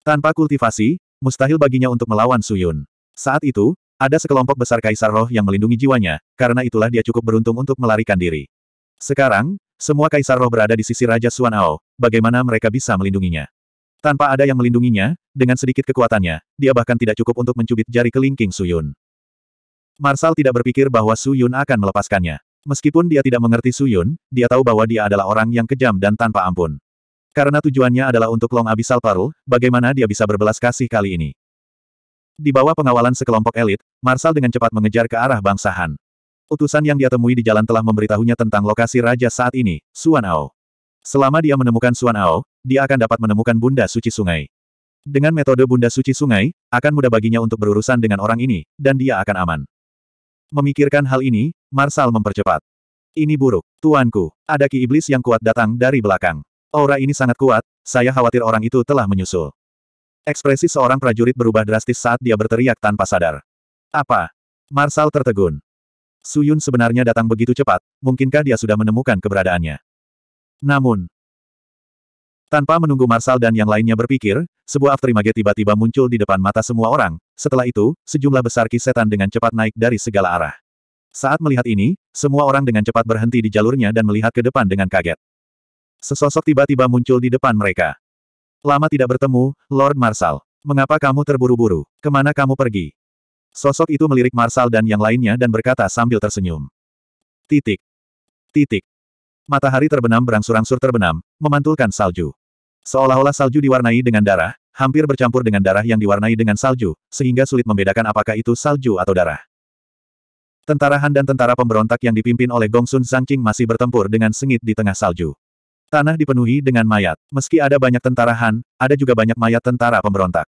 Tanpa kultivasi, mustahil baginya untuk melawan Suyun. Saat itu, ada sekelompok besar kaisar roh yang melindungi jiwanya, karena itulah dia cukup beruntung untuk melarikan diri. Sekarang, semua kaisar roh berada di sisi Raja Suan Ao, bagaimana mereka bisa melindunginya? Tanpa ada yang melindunginya, dengan sedikit kekuatannya, dia bahkan tidak cukup untuk mencubit jari kelingking Suyun. Marsal tidak berpikir bahwa Suyun akan melepaskannya. Meskipun dia tidak mengerti Suyun, dia tahu bahwa dia adalah orang yang kejam dan tanpa ampun. Karena tujuannya adalah untuk Long Abyssal Paru, bagaimana dia bisa berbelas kasih kali ini? Di bawah pengawalan sekelompok elit, Marsal dengan cepat mengejar ke arah bangsa Han. Utusan yang dia temui di jalan telah memberitahunya tentang lokasi raja saat ini, Suan Ao. Selama dia menemukan Suan Ao, dia akan dapat menemukan Bunda Suci Sungai. Dengan metode Bunda Suci Sungai, akan mudah baginya untuk berurusan dengan orang ini, dan dia akan aman. Memikirkan hal ini, Marsal mempercepat. Ini buruk, tuanku, ada ki iblis yang kuat datang dari belakang. Aura ini sangat kuat, saya khawatir orang itu telah menyusul. Ekspresi seorang prajurit berubah drastis saat dia berteriak tanpa sadar. Apa? Marsal tertegun. Suyun sebenarnya datang begitu cepat, mungkinkah dia sudah menemukan keberadaannya? Namun, tanpa menunggu Marsal dan yang lainnya berpikir, sebuah aftermage tiba-tiba muncul di depan mata semua orang, setelah itu, sejumlah besar kisetan dengan cepat naik dari segala arah. Saat melihat ini, semua orang dengan cepat berhenti di jalurnya dan melihat ke depan dengan kaget. Sesosok tiba-tiba muncul di depan mereka. Lama tidak bertemu, Lord Marshal. Mengapa kamu terburu-buru? Kemana kamu pergi? Sosok itu melirik Marshal dan yang lainnya dan berkata sambil tersenyum. Titik. Titik. Matahari terbenam berangsur-angsur terbenam, memantulkan salju. Seolah-olah salju diwarnai dengan darah, hampir bercampur dengan darah yang diwarnai dengan salju, sehingga sulit membedakan apakah itu salju atau darah. Tentara Han dan tentara pemberontak yang dipimpin oleh Gongsun Zhangqing masih bertempur dengan sengit di tengah salju. Tanah dipenuhi dengan mayat. Meski ada banyak tentara Han, ada juga banyak mayat tentara pemberontak.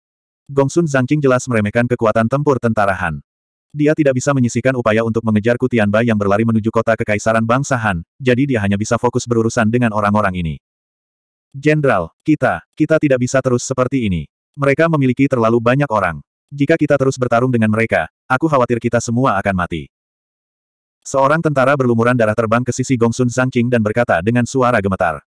Gongsun Zhangqing jelas meremehkan kekuatan tempur tentara Han. Dia tidak bisa menyisihkan upaya untuk mengejar Bai yang berlari menuju kota kekaisaran bangsa Han, jadi dia hanya bisa fokus berurusan dengan orang-orang ini. Jenderal, kita, kita tidak bisa terus seperti ini. Mereka memiliki terlalu banyak orang. Jika kita terus bertarung dengan mereka, aku khawatir kita semua akan mati. Seorang tentara berlumuran darah terbang ke sisi Gongsun Zhangqing dan berkata dengan suara gemetar.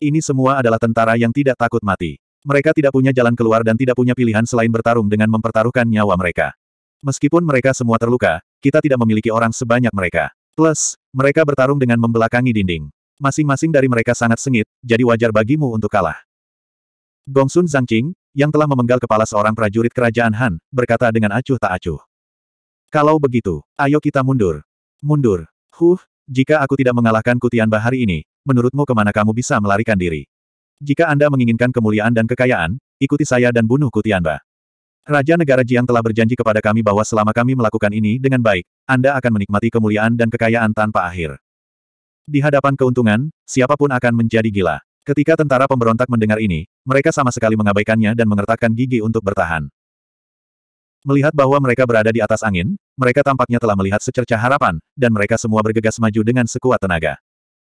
Ini semua adalah tentara yang tidak takut mati. Mereka tidak punya jalan keluar dan tidak punya pilihan selain bertarung dengan mempertaruhkan nyawa mereka. Meskipun mereka semua terluka, kita tidak memiliki orang sebanyak mereka. Plus, mereka bertarung dengan membelakangi dinding. Masing-masing dari mereka sangat sengit, jadi wajar bagimu untuk kalah. Gongsun Zhangqing, yang telah memenggal kepala seorang prajurit kerajaan Han, berkata dengan acuh tak acuh. Kalau begitu, ayo kita mundur. Mundur. Huh, jika aku tidak mengalahkan Kutian Bahari ini, menurutmu kemana kamu bisa melarikan diri? Jika Anda menginginkan kemuliaan dan kekayaan, ikuti saya dan bunuh Kutian Kutianba. Raja Negara Jiang telah berjanji kepada kami bahwa selama kami melakukan ini dengan baik, Anda akan menikmati kemuliaan dan kekayaan tanpa akhir. Di hadapan keuntungan, siapapun akan menjadi gila. Ketika tentara pemberontak mendengar ini, mereka sama sekali mengabaikannya dan mengertakkan gigi untuk bertahan. Melihat bahwa mereka berada di atas angin, mereka tampaknya telah melihat secerca harapan, dan mereka semua bergegas maju dengan sekuat tenaga.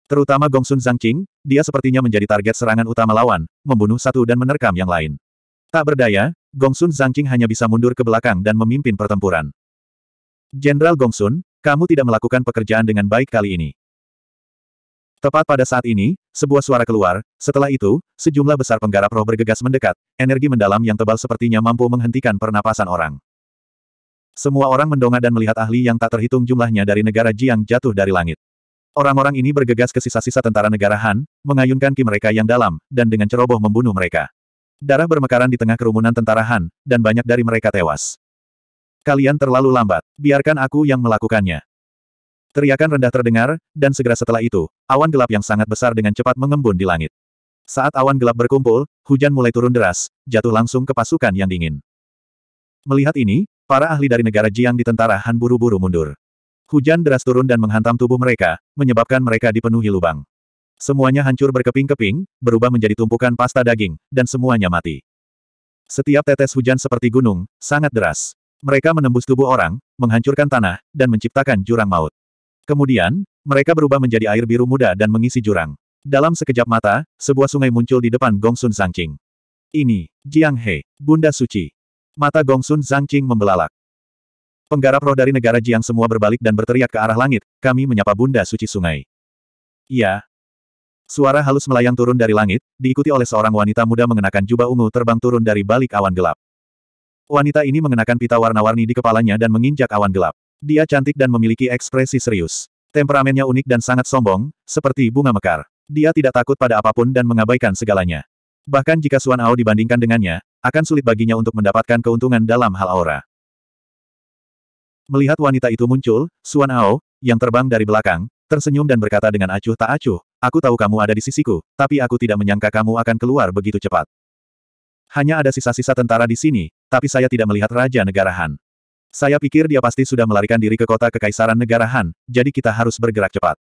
Terutama Gongsun Zhangqing, dia sepertinya menjadi target serangan utama lawan, membunuh satu dan menerkam yang lain. Tak berdaya, Gongsun Zhangqing hanya bisa mundur ke belakang dan memimpin pertempuran. Jenderal Gongsun, kamu tidak melakukan pekerjaan dengan baik kali ini. Tepat pada saat ini, sebuah suara keluar, setelah itu, sejumlah besar penggarap roh bergegas mendekat, energi mendalam yang tebal sepertinya mampu menghentikan pernapasan orang. Semua orang mendongak dan melihat ahli yang tak terhitung jumlahnya dari negara Jiang jatuh dari langit. Orang-orang ini bergegas ke sisa-sisa tentara negara Han, mengayunkan ki mereka yang dalam, dan dengan ceroboh membunuh mereka. Darah bermekaran di tengah kerumunan tentara Han, dan banyak dari mereka tewas. Kalian terlalu lambat, biarkan aku yang melakukannya. Teriakan rendah terdengar, dan segera setelah itu, awan gelap yang sangat besar dengan cepat mengembun di langit. Saat awan gelap berkumpul, hujan mulai turun deras, jatuh langsung ke pasukan yang dingin. Melihat ini, para ahli dari negara Jiang di tentara Han buru-buru mundur. Hujan deras turun dan menghantam tubuh mereka, menyebabkan mereka dipenuhi lubang. Semuanya hancur berkeping-keping, berubah menjadi tumpukan pasta daging, dan semuanya mati. Setiap tetes hujan seperti gunung, sangat deras. Mereka menembus tubuh orang, menghancurkan tanah, dan menciptakan jurang maut. Kemudian, mereka berubah menjadi air biru muda dan mengisi jurang. Dalam sekejap mata, sebuah sungai muncul di depan Gongsun Zhangqing. Ini, Jiang He, Bunda Suci. Mata Gongsun Zhangqing membelalak. Penggarap roh dari negara Jiang semua berbalik dan berteriak ke arah langit, kami menyapa Bunda Suci Sungai. Ya. Suara halus melayang turun dari langit, diikuti oleh seorang wanita muda mengenakan jubah ungu terbang turun dari balik awan gelap. Wanita ini mengenakan pita warna-warni di kepalanya dan menginjak awan gelap. Dia cantik dan memiliki ekspresi serius. Temperamennya unik dan sangat sombong, seperti bunga mekar. Dia tidak takut pada apapun dan mengabaikan segalanya. Bahkan jika Suan Ao dibandingkan dengannya, akan sulit baginya untuk mendapatkan keuntungan dalam hal aura. Melihat wanita itu muncul, Suan Ao, yang terbang dari belakang, tersenyum dan berkata dengan acuh tak acuh, aku tahu kamu ada di sisiku, tapi aku tidak menyangka kamu akan keluar begitu cepat. Hanya ada sisa-sisa tentara di sini, tapi saya tidak melihat Raja Negara Han. Saya pikir dia pasti sudah melarikan diri ke kota kekaisaran negara Han, jadi kita harus bergerak cepat.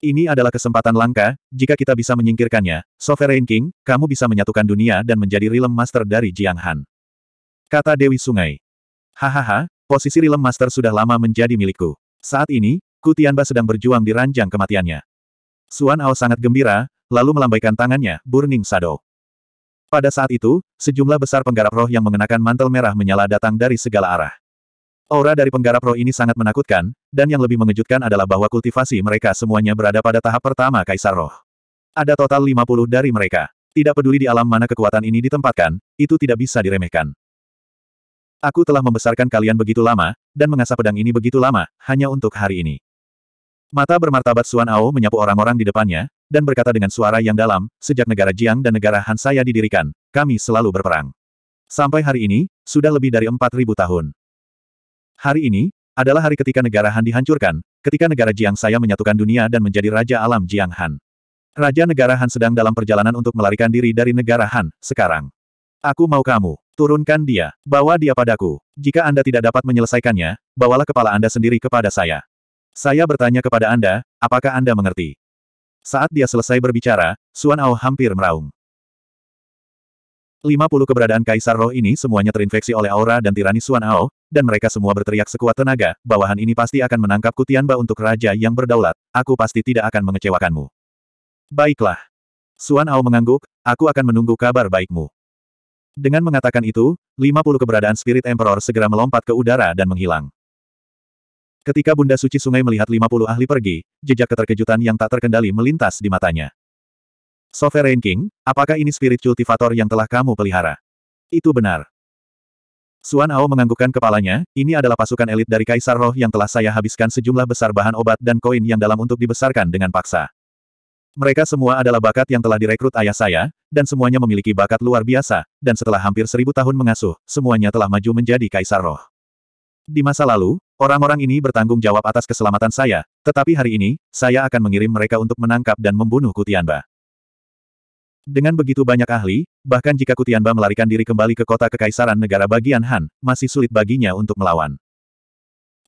Ini adalah kesempatan langka, jika kita bisa menyingkirkannya, Sovereign King, kamu bisa menyatukan dunia dan menjadi Realm Master dari Jiang Han. Kata Dewi Sungai. Hahaha, posisi Realm Master sudah lama menjadi milikku. Saat ini, Kutianba sedang berjuang di ranjang kematiannya. Suan Ao sangat gembira, lalu melambaikan tangannya, Burning Shadow. Pada saat itu, sejumlah besar penggarap roh yang mengenakan mantel merah menyala datang dari segala arah. Aura dari penggarap roh ini sangat menakutkan, dan yang lebih mengejutkan adalah bahwa kultivasi mereka semuanya berada pada tahap pertama kaisar roh. Ada total 50 dari mereka. Tidak peduli di alam mana kekuatan ini ditempatkan, itu tidak bisa diremehkan. Aku telah membesarkan kalian begitu lama, dan mengasah pedang ini begitu lama, hanya untuk hari ini. Mata bermartabat Suan Ao menyapu orang-orang di depannya, dan berkata dengan suara yang dalam, sejak negara Jiang dan negara Han saya didirikan, kami selalu berperang. Sampai hari ini, sudah lebih dari 4.000 tahun. Hari ini, adalah hari ketika negara Han dihancurkan, ketika negara Jiang saya menyatukan dunia dan menjadi Raja Alam Jiang Han. Raja negara Han sedang dalam perjalanan untuk melarikan diri dari negara Han, sekarang. Aku mau kamu, turunkan dia, bawa dia padaku. Jika Anda tidak dapat menyelesaikannya, bawalah kepala Anda sendiri kepada saya. Saya bertanya kepada Anda, apakah Anda mengerti? Saat dia selesai berbicara, Suan Ao hampir meraung. 50 keberadaan Kaisar Roh ini semuanya terinfeksi oleh aura dan tirani Suan Ao, dan mereka semua berteriak sekuat tenaga, bawahan ini pasti akan menangkap kutian ba untuk raja yang berdaulat, aku pasti tidak akan mengecewakanmu. Baiklah. Suan Ao mengangguk, aku akan menunggu kabar baikmu. Dengan mengatakan itu, 50 keberadaan Spirit Emperor segera melompat ke udara dan menghilang. Ketika Bunda Suci Sungai melihat 50 ahli pergi, jejak keterkejutan yang tak terkendali melintas di matanya. Sovereign King, apakah ini spirit cultivator yang telah kamu pelihara? Itu benar. Suan Ao menganggukkan kepalanya, ini adalah pasukan elit dari Kaisar Roh yang telah saya habiskan sejumlah besar bahan obat dan koin yang dalam untuk dibesarkan dengan paksa. Mereka semua adalah bakat yang telah direkrut ayah saya, dan semuanya memiliki bakat luar biasa, dan setelah hampir seribu tahun mengasuh, semuanya telah maju menjadi Kaisar Roh. Di masa lalu, orang-orang ini bertanggung jawab atas keselamatan saya, tetapi hari ini, saya akan mengirim mereka untuk menangkap dan membunuh Kutianba. Dengan begitu banyak ahli, bahkan jika Kutianba melarikan diri kembali ke kota kekaisaran negara bagian Han, masih sulit baginya untuk melawan.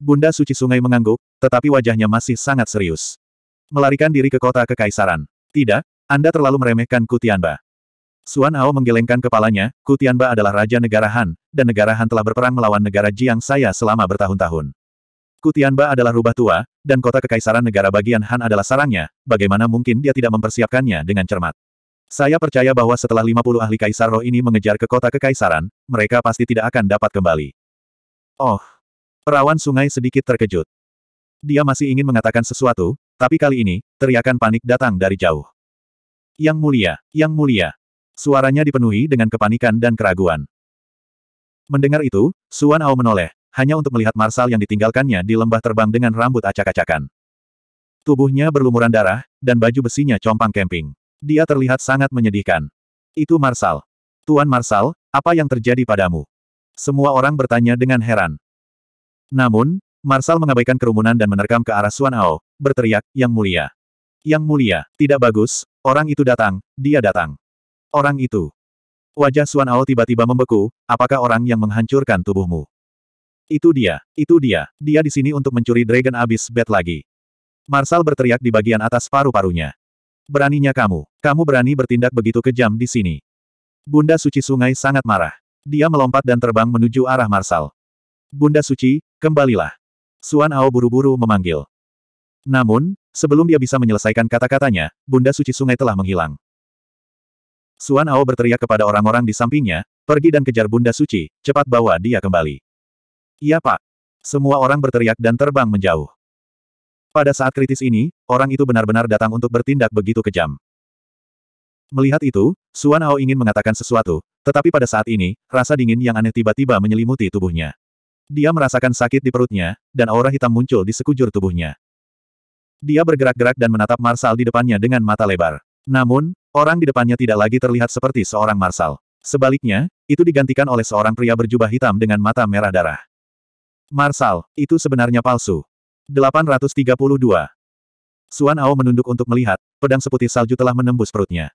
Bunda Suci Sungai mengangguk, tetapi wajahnya masih sangat serius. Melarikan diri ke kota kekaisaran. Tidak, Anda terlalu meremehkan Kutianba. Suan Ao menggelengkan kepalanya, Kutianba adalah raja negara Han, dan negara Han telah berperang melawan negara Jiang saya selama bertahun-tahun. Kutianba adalah rubah tua, dan kota kekaisaran negara bagian Han adalah sarangnya, bagaimana mungkin dia tidak mempersiapkannya dengan cermat. Saya percaya bahwa setelah 50 ahli kaisar roh ini mengejar ke kota kekaisaran, mereka pasti tidak akan dapat kembali. Oh. Perawan sungai sedikit terkejut. Dia masih ingin mengatakan sesuatu, tapi kali ini, teriakan panik datang dari jauh. Yang mulia, yang mulia. Suaranya dipenuhi dengan kepanikan dan keraguan. Mendengar itu, Suan Ao menoleh, hanya untuk melihat Marsal yang ditinggalkannya di lembah terbang dengan rambut acak-acakan. Tubuhnya berlumuran darah, dan baju besinya compang kemping. Dia terlihat sangat menyedihkan. Itu Marsal. Tuan Marsal, apa yang terjadi padamu? Semua orang bertanya dengan heran. Namun, Marsal mengabaikan kerumunan dan menerkam ke arah Suan Ao, berteriak, Yang mulia. Yang mulia, tidak bagus, orang itu datang, dia datang. Orang itu. Wajah Suan Ao tiba-tiba membeku, apakah orang yang menghancurkan tubuhmu? Itu dia, itu dia, dia di sini untuk mencuri Dragon Abyss Bed lagi. Marsal berteriak di bagian atas paru-parunya. Beraninya kamu, kamu berani bertindak begitu kejam di sini. Bunda Suci Sungai sangat marah. Dia melompat dan terbang menuju arah Marsal. Bunda Suci, kembalilah. Suan Ao buru-buru memanggil. Namun, sebelum dia bisa menyelesaikan kata-katanya, Bunda Suci Sungai telah menghilang. Suan Ao berteriak kepada orang-orang di sampingnya, pergi dan kejar Bunda Suci, cepat bawa dia kembali. Iya pak. Semua orang berteriak dan terbang menjauh. Pada saat kritis ini, orang itu benar-benar datang untuk bertindak begitu kejam. Melihat itu, Suan Hao ingin mengatakan sesuatu, tetapi pada saat ini, rasa dingin yang aneh tiba-tiba menyelimuti tubuhnya. Dia merasakan sakit di perutnya, dan aura hitam muncul di sekujur tubuhnya. Dia bergerak-gerak dan menatap Marsal di depannya dengan mata lebar. Namun, orang di depannya tidak lagi terlihat seperti seorang Marsal. Sebaliknya, itu digantikan oleh seorang pria berjubah hitam dengan mata merah darah. Marsal, itu sebenarnya palsu. 832. Suan Ao menunduk untuk melihat, pedang seputih salju telah menembus perutnya.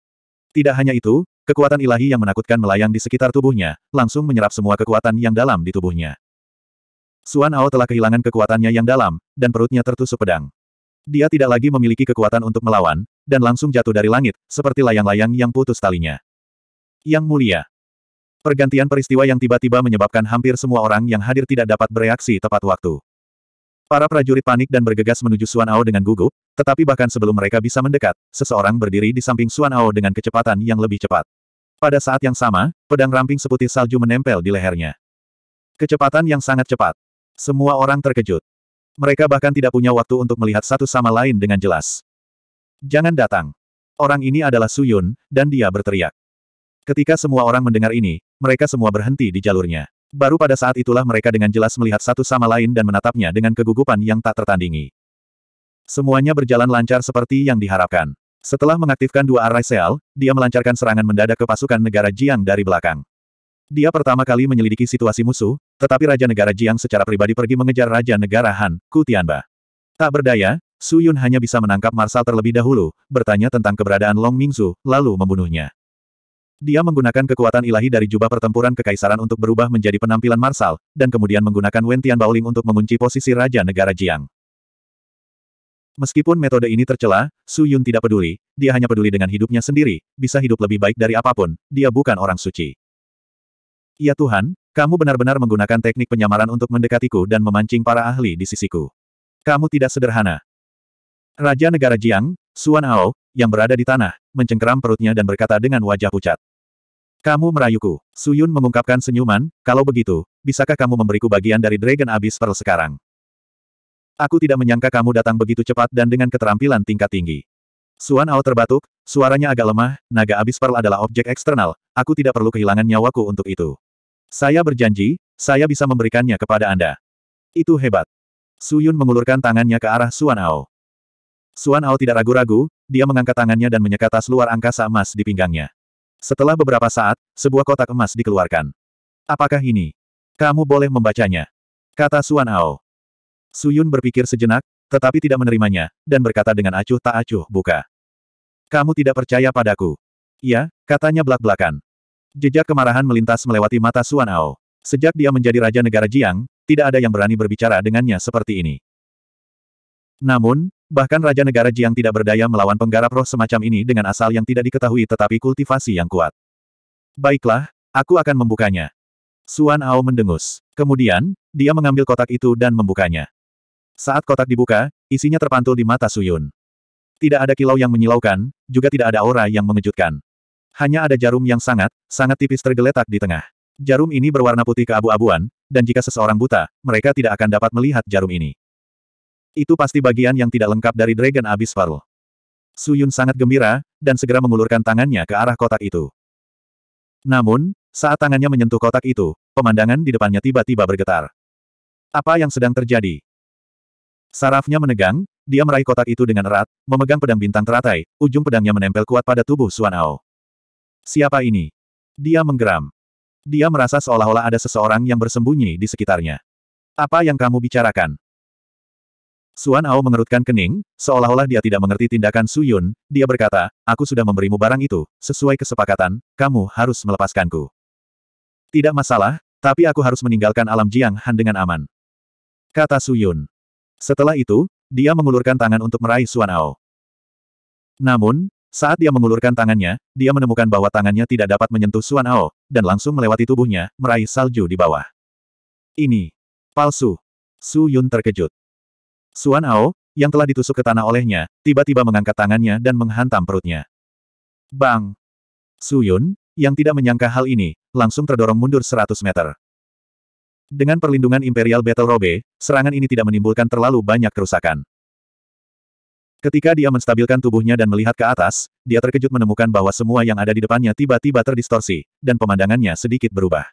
Tidak hanya itu, kekuatan ilahi yang menakutkan melayang di sekitar tubuhnya, langsung menyerap semua kekuatan yang dalam di tubuhnya. Suan Ao telah kehilangan kekuatannya yang dalam, dan perutnya tertusuk pedang. Dia tidak lagi memiliki kekuatan untuk melawan, dan langsung jatuh dari langit, seperti layang-layang yang putus talinya. Yang mulia. Pergantian peristiwa yang tiba-tiba menyebabkan hampir semua orang yang hadir tidak dapat bereaksi tepat waktu. Para prajurit panik dan bergegas menuju Suan Ao dengan gugup, tetapi bahkan sebelum mereka bisa mendekat, seseorang berdiri di samping Suan Ao dengan kecepatan yang lebih cepat. Pada saat yang sama, pedang ramping seputih salju menempel di lehernya. Kecepatan yang sangat cepat. Semua orang terkejut. Mereka bahkan tidak punya waktu untuk melihat satu sama lain dengan jelas. Jangan datang. Orang ini adalah Suyun, dan dia berteriak. Ketika semua orang mendengar ini, mereka semua berhenti di jalurnya. Baru pada saat itulah mereka dengan jelas melihat satu sama lain dan menatapnya dengan kegugupan yang tak tertandingi. Semuanya berjalan lancar seperti yang diharapkan. Setelah mengaktifkan dua Arai seal, dia melancarkan serangan mendadak ke pasukan negara Jiang dari belakang. Dia pertama kali menyelidiki situasi musuh, tetapi Raja Negara Jiang secara pribadi pergi mengejar Raja Negara Han, Ku Tak berdaya, Su Yun hanya bisa menangkap Marsal terlebih dahulu, bertanya tentang keberadaan Long Mingzu, lalu membunuhnya. Dia menggunakan kekuatan ilahi dari jubah pertempuran kekaisaran untuk berubah menjadi penampilan marsal, dan kemudian menggunakan Wentian Baoling untuk mengunci posisi Raja Negara Jiang. Meskipun metode ini tercela, Su Yun tidak peduli, dia hanya peduli dengan hidupnya sendiri, bisa hidup lebih baik dari apapun, dia bukan orang suci. Ya Tuhan, kamu benar-benar menggunakan teknik penyamaran untuk mendekatiku dan memancing para ahli di sisiku. Kamu tidak sederhana. Raja Negara Jiang, Suan Ao, yang berada di tanah, mencengkeram perutnya dan berkata dengan wajah pucat. Kamu merayuku. Suyun mengungkapkan senyuman, kalau begitu, bisakah kamu memberiku bagian dari Dragon Abyss Pearl sekarang? Aku tidak menyangka kamu datang begitu cepat dan dengan keterampilan tingkat tinggi. Suan Ao terbatuk, suaranya agak lemah, naga Abyss Pearl adalah objek eksternal, aku tidak perlu kehilangan nyawaku untuk itu. Saya berjanji, saya bisa memberikannya kepada Anda. Itu hebat. Suyun mengulurkan tangannya ke arah Suan Ao. Suan Ao tidak ragu-ragu, dia mengangkat tangannya dan menyekat tas luar angkasa emas di pinggangnya. Setelah beberapa saat, sebuah kotak emas dikeluarkan. Apakah ini? Kamu boleh membacanya. Kata Suan Ao. Suyun berpikir sejenak, tetapi tidak menerimanya, dan berkata dengan acuh tak acuh, buka. Kamu tidak percaya padaku. Ya, katanya belak-belakan. Jejak kemarahan melintas melewati mata Suan Ao. Sejak dia menjadi Raja Negara Jiang, tidak ada yang berani berbicara dengannya seperti ini. Namun, Bahkan Raja Negara Jiang tidak berdaya melawan penggarap roh semacam ini dengan asal yang tidak diketahui tetapi kultivasi yang kuat. Baiklah, aku akan membukanya. Suan Ao mendengus. Kemudian, dia mengambil kotak itu dan membukanya. Saat kotak dibuka, isinya terpantul di mata Suyun. Tidak ada kilau yang menyilaukan, juga tidak ada aura yang mengejutkan. Hanya ada jarum yang sangat, sangat tipis tergeletak di tengah. Jarum ini berwarna putih keabu-abuan, dan jika seseorang buta, mereka tidak akan dapat melihat jarum ini. Itu pasti bagian yang tidak lengkap dari Dragon Abyss Su Yun sangat gembira, dan segera mengulurkan tangannya ke arah kotak itu. Namun, saat tangannya menyentuh kotak itu, pemandangan di depannya tiba-tiba bergetar. Apa yang sedang terjadi? Sarafnya menegang, dia meraih kotak itu dengan erat, memegang pedang bintang teratai, ujung pedangnya menempel kuat pada tubuh Suan Ao. Siapa ini? Dia menggeram. Dia merasa seolah-olah ada seseorang yang bersembunyi di sekitarnya. Apa yang kamu bicarakan? Suan Ao mengerutkan kening, seolah-olah dia tidak mengerti tindakan Su Yun, dia berkata, aku sudah memberimu barang itu, sesuai kesepakatan, kamu harus melepaskanku. Tidak masalah, tapi aku harus meninggalkan alam Jiang Han dengan aman. Kata Su Yun. Setelah itu, dia mengulurkan tangan untuk meraih Suan Ao. Namun, saat dia mengulurkan tangannya, dia menemukan bahwa tangannya tidak dapat menyentuh Suan Ao, dan langsung melewati tubuhnya, meraih salju di bawah. Ini palsu. Su Yun terkejut. Suan Ao, yang telah ditusuk ke tanah olehnya, tiba-tiba mengangkat tangannya dan menghantam perutnya. Bang! Su Yun, yang tidak menyangka hal ini, langsung terdorong mundur 100 meter. Dengan perlindungan Imperial Battle Robe, serangan ini tidak menimbulkan terlalu banyak kerusakan. Ketika dia menstabilkan tubuhnya dan melihat ke atas, dia terkejut menemukan bahwa semua yang ada di depannya tiba-tiba terdistorsi, dan pemandangannya sedikit berubah.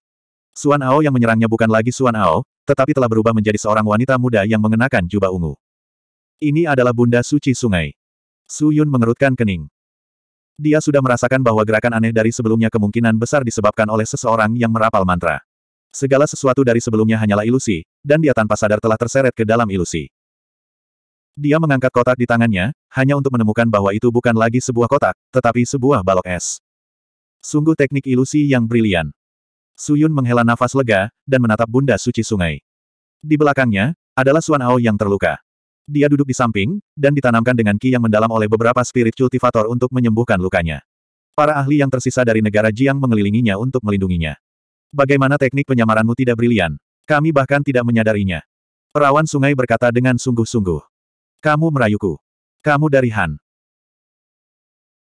Suan Ao yang menyerangnya bukan lagi Suan Ao, tetapi telah berubah menjadi seorang wanita muda yang mengenakan jubah ungu. Ini adalah Bunda Suci Sungai. Su Yun mengerutkan kening. Dia sudah merasakan bahwa gerakan aneh dari sebelumnya kemungkinan besar disebabkan oleh seseorang yang merapal mantra. Segala sesuatu dari sebelumnya hanyalah ilusi, dan dia tanpa sadar telah terseret ke dalam ilusi. Dia mengangkat kotak di tangannya, hanya untuk menemukan bahwa itu bukan lagi sebuah kotak, tetapi sebuah balok es. Sungguh teknik ilusi yang brilian. Suyun menghela nafas lega, dan menatap bunda suci sungai. Di belakangnya, adalah Suan Ao yang terluka. Dia duduk di samping, dan ditanamkan dengan ki yang mendalam oleh beberapa spirit cultivator untuk menyembuhkan lukanya. Para ahli yang tersisa dari negara Jiang mengelilinginya untuk melindunginya. Bagaimana teknik penyamaranmu tidak brilian? Kami bahkan tidak menyadarinya. Perawan sungai berkata dengan sungguh-sungguh. Kamu merayuku. Kamu dari Han.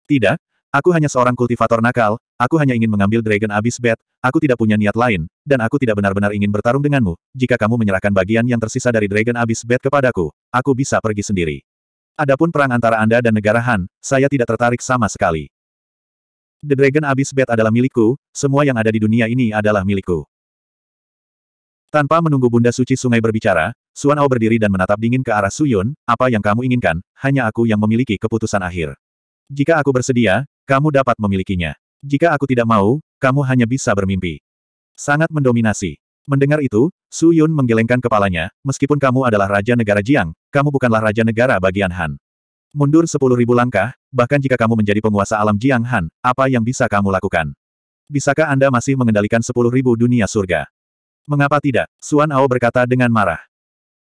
Tidak, Aku hanya seorang kultivator nakal, aku hanya ingin mengambil Dragon Abyss Bed, aku tidak punya niat lain, dan aku tidak benar-benar ingin bertarung denganmu. Jika kamu menyerahkan bagian yang tersisa dari Dragon Abyss Bed kepadaku, aku bisa pergi sendiri. Adapun perang antara Anda dan negara Han, saya tidak tertarik sama sekali. The Dragon Abyss Bed adalah milikku, semua yang ada di dunia ini adalah milikku. Tanpa menunggu Bunda Suci Sungai berbicara, Suan Ao berdiri dan menatap dingin ke arah Suyun, apa yang kamu inginkan, hanya aku yang memiliki keputusan akhir. Jika aku bersedia, kamu dapat memilikinya. Jika aku tidak mau, kamu hanya bisa bermimpi. Sangat mendominasi. Mendengar itu, Su Yun menggelengkan kepalanya, meskipun kamu adalah Raja Negara Jiang, kamu bukanlah Raja Negara bagian Han. Mundur sepuluh ribu langkah, bahkan jika kamu menjadi penguasa alam Jiang Han, apa yang bisa kamu lakukan? Bisakah Anda masih mengendalikan sepuluh ribu dunia surga? Mengapa tidak? Suan Ao berkata dengan marah.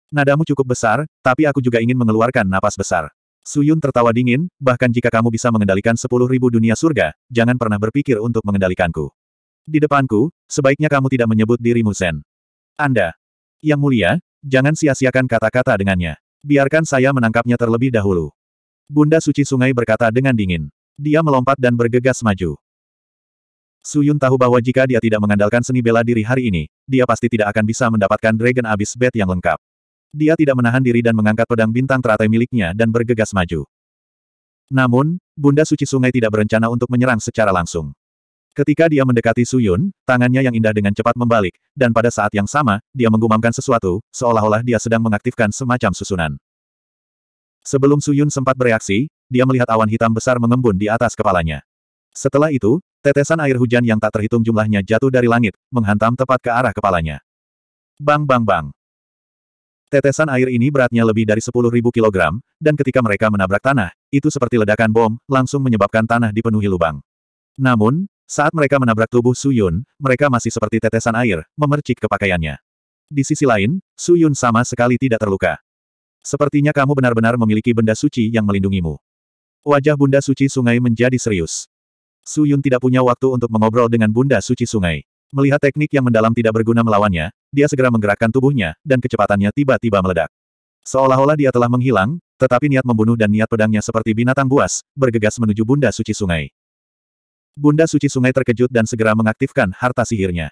Nadamu cukup besar, tapi aku juga ingin mengeluarkan napas besar. Suyun tertawa dingin, bahkan jika kamu bisa mengendalikan sepuluh ribu dunia surga, jangan pernah berpikir untuk mengendalikanku. Di depanku, sebaiknya kamu tidak menyebut dirimu Zen. Anda. Yang mulia, jangan sia-siakan kata-kata dengannya. Biarkan saya menangkapnya terlebih dahulu. Bunda Suci Sungai berkata dengan dingin. Dia melompat dan bergegas maju. Suyun tahu bahwa jika dia tidak mengandalkan seni bela diri hari ini, dia pasti tidak akan bisa mendapatkan Dragon Abyss Bed yang lengkap. Dia tidak menahan diri dan mengangkat pedang bintang teratai miliknya dan bergegas maju. Namun, Bunda Suci Sungai tidak berencana untuk menyerang secara langsung. Ketika dia mendekati Suyun, tangannya yang indah dengan cepat membalik, dan pada saat yang sama, dia menggumamkan sesuatu, seolah-olah dia sedang mengaktifkan semacam susunan. Sebelum Suyun sempat bereaksi, dia melihat awan hitam besar mengembun di atas kepalanya. Setelah itu, tetesan air hujan yang tak terhitung jumlahnya jatuh dari langit, menghantam tepat ke arah kepalanya. Bang bang bang. Tetesan air ini beratnya lebih dari 10.000 kg, dan ketika mereka menabrak tanah, itu seperti ledakan bom, langsung menyebabkan tanah dipenuhi lubang. Namun, saat mereka menabrak tubuh Su Yun, mereka masih seperti tetesan air, memercik ke pakaiannya. Di sisi lain, Su Yun sama sekali tidak terluka. Sepertinya kamu benar-benar memiliki benda suci yang melindungimu. Wajah Bunda Suci Sungai menjadi serius. Su Yun tidak punya waktu untuk mengobrol dengan Bunda Suci Sungai. Melihat teknik yang mendalam tidak berguna melawannya, dia segera menggerakkan tubuhnya, dan kecepatannya tiba-tiba meledak. Seolah-olah dia telah menghilang, tetapi niat membunuh dan niat pedangnya seperti binatang buas, bergegas menuju Bunda Suci Sungai. Bunda Suci Sungai terkejut dan segera mengaktifkan harta sihirnya.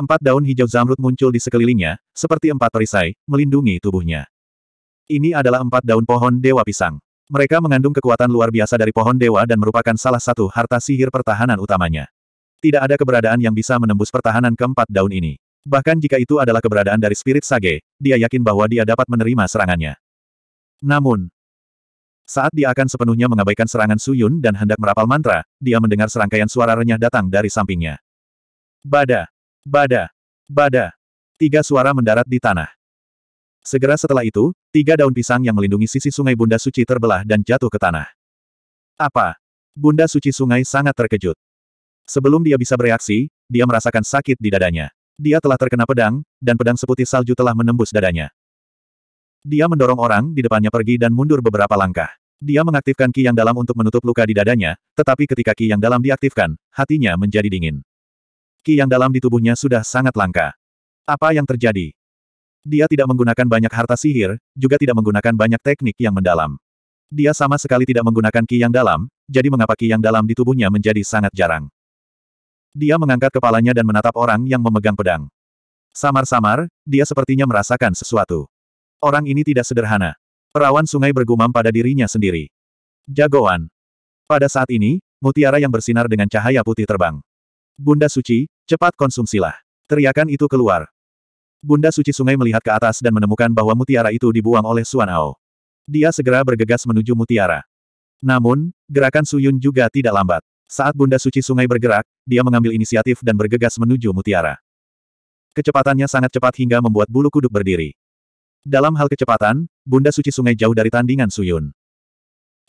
Empat daun hijau zamrud muncul di sekelilingnya, seperti empat perisai, melindungi tubuhnya. Ini adalah empat daun pohon Dewa Pisang. Mereka mengandung kekuatan luar biasa dari pohon dewa dan merupakan salah satu harta sihir pertahanan utamanya. Tidak ada keberadaan yang bisa menembus pertahanan keempat daun ini. Bahkan jika itu adalah keberadaan dari Spirit Sage, dia yakin bahwa dia dapat menerima serangannya. Namun, saat dia akan sepenuhnya mengabaikan serangan Suyun dan hendak merapal mantra, dia mendengar serangkaian suara renyah datang dari sampingnya. Bada! Bada! Bada! Tiga suara mendarat di tanah. Segera setelah itu, tiga daun pisang yang melindungi sisi sungai Bunda Suci terbelah dan jatuh ke tanah. Apa? Bunda Suci Sungai sangat terkejut. Sebelum dia bisa bereaksi, dia merasakan sakit di dadanya. Dia telah terkena pedang, dan pedang seputih salju telah menembus dadanya. Dia mendorong orang di depannya pergi dan mundur beberapa langkah. Dia mengaktifkan ki yang dalam untuk menutup luka di dadanya, tetapi ketika ki yang dalam diaktifkan, hatinya menjadi dingin. Ki yang dalam di tubuhnya sudah sangat langka. Apa yang terjadi? Dia tidak menggunakan banyak harta sihir, juga tidak menggunakan banyak teknik yang mendalam. Dia sama sekali tidak menggunakan ki yang dalam, jadi mengapa ki yang dalam di tubuhnya menjadi sangat jarang. Dia mengangkat kepalanya dan menatap orang yang memegang pedang. Samar-samar, dia sepertinya merasakan sesuatu. Orang ini tidak sederhana. Perawan sungai bergumam pada dirinya sendiri. Jagoan. Pada saat ini, mutiara yang bersinar dengan cahaya putih terbang. Bunda Suci, cepat konsumsilah. Teriakan itu keluar. Bunda Suci Sungai melihat ke atas dan menemukan bahwa mutiara itu dibuang oleh Suan Ao. Dia segera bergegas menuju mutiara. Namun, gerakan Suyun juga tidak lambat. Saat Bunda Suci Sungai bergerak, dia mengambil inisiatif dan bergegas menuju mutiara. Kecepatannya sangat cepat hingga membuat bulu kuduk berdiri. Dalam hal kecepatan, Bunda Suci Sungai jauh dari tandingan Suyun.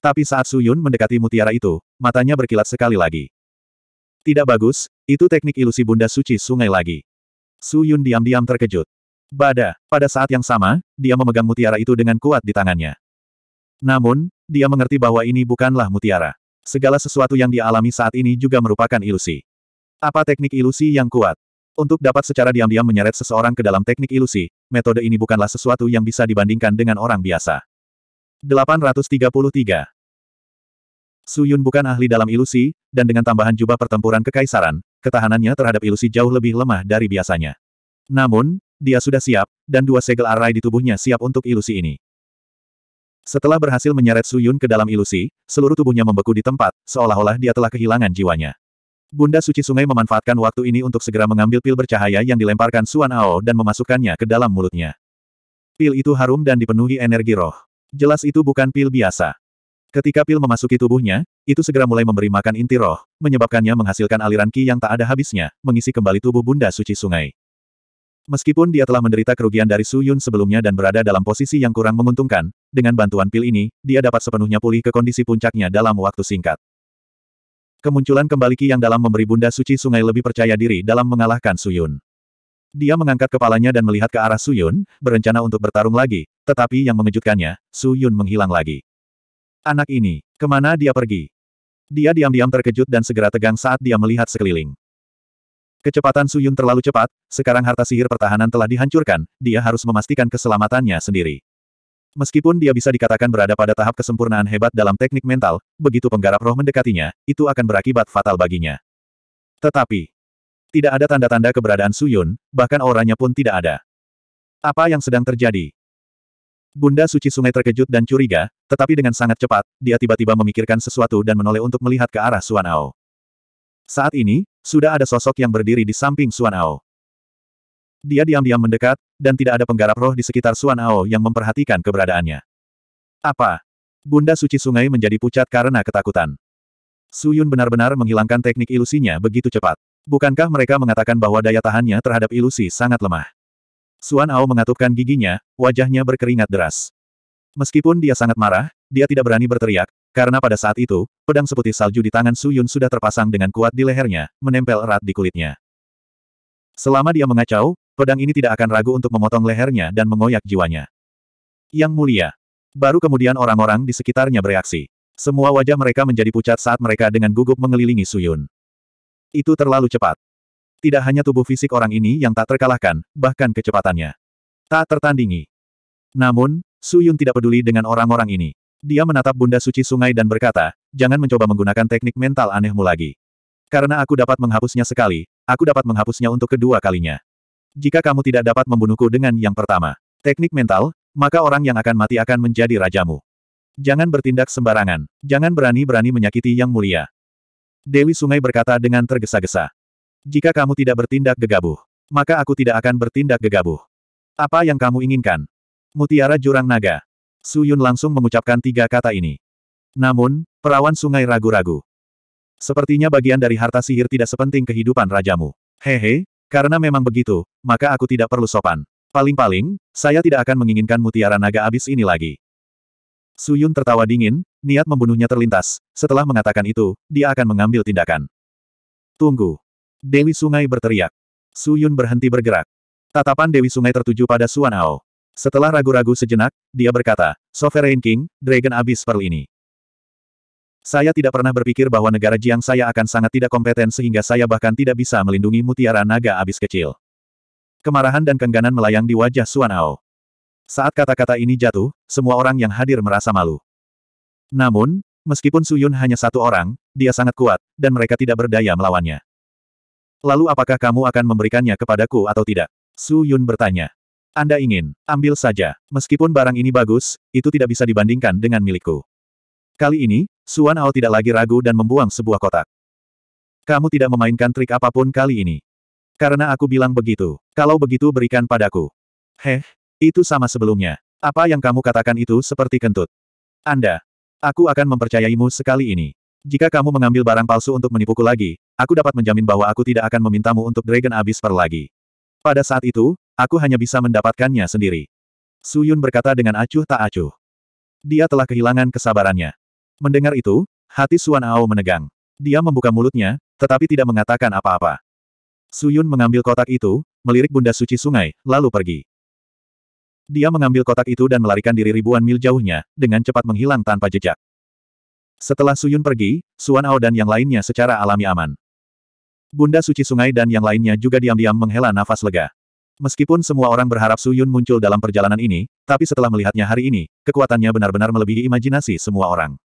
Tapi saat Suyun mendekati mutiara itu, matanya berkilat sekali lagi. Tidak bagus, itu teknik ilusi Bunda Suci Sungai lagi. Suyun diam-diam terkejut. Bada, pada saat yang sama, dia memegang mutiara itu dengan kuat di tangannya. Namun, dia mengerti bahwa ini bukanlah mutiara. Segala sesuatu yang dia alami saat ini juga merupakan ilusi. Apa teknik ilusi yang kuat? Untuk dapat secara diam-diam menyeret seseorang ke dalam teknik ilusi, metode ini bukanlah sesuatu yang bisa dibandingkan dengan orang biasa. 833 Su Yun bukan ahli dalam ilusi, dan dengan tambahan jubah pertempuran kekaisaran, ketahanannya terhadap ilusi jauh lebih lemah dari biasanya. Namun, dia sudah siap, dan dua segel arai di tubuhnya siap untuk ilusi ini. Setelah berhasil menyeret Su Yun ke dalam ilusi, seluruh tubuhnya membeku di tempat, seolah-olah dia telah kehilangan jiwanya. Bunda Suci Sungai memanfaatkan waktu ini untuk segera mengambil pil bercahaya yang dilemparkan Suan Ao dan memasukkannya ke dalam mulutnya. Pil itu harum dan dipenuhi energi roh. Jelas itu bukan pil biasa. Ketika pil memasuki tubuhnya, itu segera mulai memberi makan inti roh, menyebabkannya menghasilkan aliran ki yang tak ada habisnya, mengisi kembali tubuh Bunda Suci Sungai. Meskipun dia telah menderita kerugian dari Su Yun sebelumnya dan berada dalam posisi yang kurang menguntungkan, dengan bantuan pil ini, dia dapat sepenuhnya pulih ke kondisi puncaknya dalam waktu singkat. Kemunculan kembali Qi yang dalam memberi Bunda Suci Sungai lebih percaya diri dalam mengalahkan Su Yun. Dia mengangkat kepalanya dan melihat ke arah Su Yun, berencana untuk bertarung lagi, tetapi yang mengejutkannya, Su Yun menghilang lagi. Anak ini, kemana dia pergi? Dia diam-diam terkejut dan segera tegang saat dia melihat sekeliling. Kecepatan Su Yun terlalu cepat, sekarang harta sihir pertahanan telah dihancurkan, dia harus memastikan keselamatannya sendiri. Meskipun dia bisa dikatakan berada pada tahap kesempurnaan hebat dalam teknik mental, begitu penggarap roh mendekatinya, itu akan berakibat fatal baginya. Tetapi, tidak ada tanda-tanda keberadaan Su Yun, bahkan auranya pun tidak ada. Apa yang sedang terjadi? Bunda Suci Sungai terkejut dan curiga, tetapi dengan sangat cepat, dia tiba-tiba memikirkan sesuatu dan menoleh untuk melihat ke arah Suan Ao. Saat ini, sudah ada sosok yang berdiri di samping Suan Ao. Dia diam-diam mendekat, dan tidak ada penggarap roh di sekitar Suan Ao yang memperhatikan keberadaannya. Apa? Bunda Suci Sungai menjadi pucat karena ketakutan. Su Yun benar-benar menghilangkan teknik ilusinya begitu cepat. Bukankah mereka mengatakan bahwa daya tahannya terhadap ilusi sangat lemah? Suan Ao mengatupkan giginya, wajahnya berkeringat deras. Meskipun dia sangat marah, dia tidak berani berteriak, karena pada saat itu, pedang seputih salju di tangan Su Yun sudah terpasang dengan kuat di lehernya, menempel erat di kulitnya. Selama dia mengacau, pedang ini tidak akan ragu untuk memotong lehernya dan mengoyak jiwanya. Yang mulia. Baru kemudian orang-orang di sekitarnya bereaksi. Semua wajah mereka menjadi pucat saat mereka dengan gugup mengelilingi Su Yun. Itu terlalu cepat. Tidak hanya tubuh fisik orang ini yang tak terkalahkan, bahkan kecepatannya. Tak tertandingi. Namun, Su Yun tidak peduli dengan orang-orang ini. Dia menatap bunda suci sungai dan berkata, jangan mencoba menggunakan teknik mental anehmu lagi. Karena aku dapat menghapusnya sekali, aku dapat menghapusnya untuk kedua kalinya. Jika kamu tidak dapat membunuhku dengan yang pertama, teknik mental, maka orang yang akan mati akan menjadi rajamu. Jangan bertindak sembarangan, jangan berani-berani menyakiti yang mulia. Dewi Sungai berkata dengan tergesa-gesa. Jika kamu tidak bertindak gegabah, maka aku tidak akan bertindak gegabah. Apa yang kamu inginkan? Mutiara Jurang Naga. Su Yun langsung mengucapkan tiga kata ini. Namun, perawan sungai ragu-ragu. Sepertinya bagian dari harta sihir tidak sepenting kehidupan rajamu. Hehe, karena memang begitu, maka aku tidak perlu sopan. Paling-paling, saya tidak akan menginginkan mutiara naga abis ini lagi. Su Yun tertawa dingin, niat membunuhnya terlintas. Setelah mengatakan itu, dia akan mengambil tindakan. Tunggu. Dewi Sungai berteriak. Su Yun berhenti bergerak. Tatapan Dewi Sungai tertuju pada Suan Ao. Setelah ragu-ragu sejenak, dia berkata, Sovereign King, Dragon Abyss Pearl ini. Saya tidak pernah berpikir bahwa negara Jiang saya akan sangat tidak kompeten sehingga saya bahkan tidak bisa melindungi mutiara naga abis kecil. Kemarahan dan kengganan melayang di wajah Suan Ao. Saat kata-kata ini jatuh, semua orang yang hadir merasa malu. Namun, meskipun Su Yun hanya satu orang, dia sangat kuat, dan mereka tidak berdaya melawannya. Lalu apakah kamu akan memberikannya kepadaku atau tidak? Su Yun bertanya. Anda ingin, ambil saja. Meskipun barang ini bagus, itu tidak bisa dibandingkan dengan milikku. Kali ini, Suan Ao tidak lagi ragu dan membuang sebuah kotak. Kamu tidak memainkan trik apapun kali ini. Karena aku bilang begitu. Kalau begitu berikan padaku. Heh, itu sama sebelumnya. Apa yang kamu katakan itu seperti kentut. Anda. Aku akan mempercayaimu sekali ini. Jika kamu mengambil barang palsu untuk menipuku lagi, aku dapat menjamin bahwa aku tidak akan memintamu untuk Dragon Abyss per lagi. Pada saat itu, Aku hanya bisa mendapatkannya sendiri. Su Yun berkata dengan acuh tak acuh. Dia telah kehilangan kesabarannya. Mendengar itu, hati Suan Ao menegang. Dia membuka mulutnya, tetapi tidak mengatakan apa-apa. Su Yun mengambil kotak itu, melirik Bunda Suci Sungai, lalu pergi. Dia mengambil kotak itu dan melarikan diri ribuan mil jauhnya, dengan cepat menghilang tanpa jejak. Setelah Suyun pergi, Suan Ao dan yang lainnya secara alami aman. Bunda Suci Sungai dan yang lainnya juga diam-diam menghela nafas lega. Meskipun semua orang berharap Su Yun muncul dalam perjalanan ini, tapi setelah melihatnya hari ini, kekuatannya benar-benar melebihi imajinasi semua orang.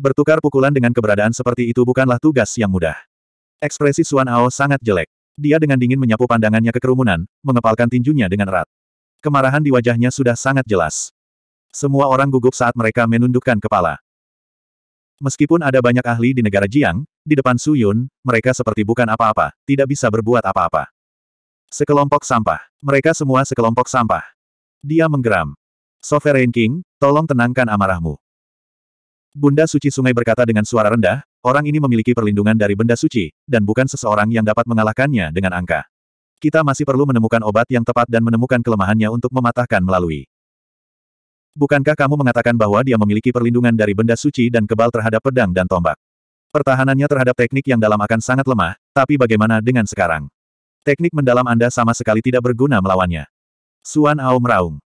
Bertukar pukulan dengan keberadaan seperti itu bukanlah tugas yang mudah. Ekspresi Suan Ao sangat jelek. Dia dengan dingin menyapu pandangannya ke kerumunan, mengepalkan tinjunya dengan erat. Kemarahan di wajahnya sudah sangat jelas. Semua orang gugup saat mereka menundukkan kepala. Meskipun ada banyak ahli di negara Jiang, di depan Su Yun, mereka seperti bukan apa-apa, tidak bisa berbuat apa-apa. Sekelompok sampah. Mereka semua sekelompok sampah. Dia menggeram. Sovereign King, tolong tenangkan amarahmu. Bunda Suci Sungai berkata dengan suara rendah, orang ini memiliki perlindungan dari benda suci, dan bukan seseorang yang dapat mengalahkannya dengan angka. Kita masih perlu menemukan obat yang tepat dan menemukan kelemahannya untuk mematahkan melalui. Bukankah kamu mengatakan bahwa dia memiliki perlindungan dari benda suci dan kebal terhadap pedang dan tombak? Pertahanannya terhadap teknik yang dalam akan sangat lemah, tapi bagaimana dengan sekarang? Teknik mendalam Anda sama sekali tidak berguna melawannya. Suan Ao meraung.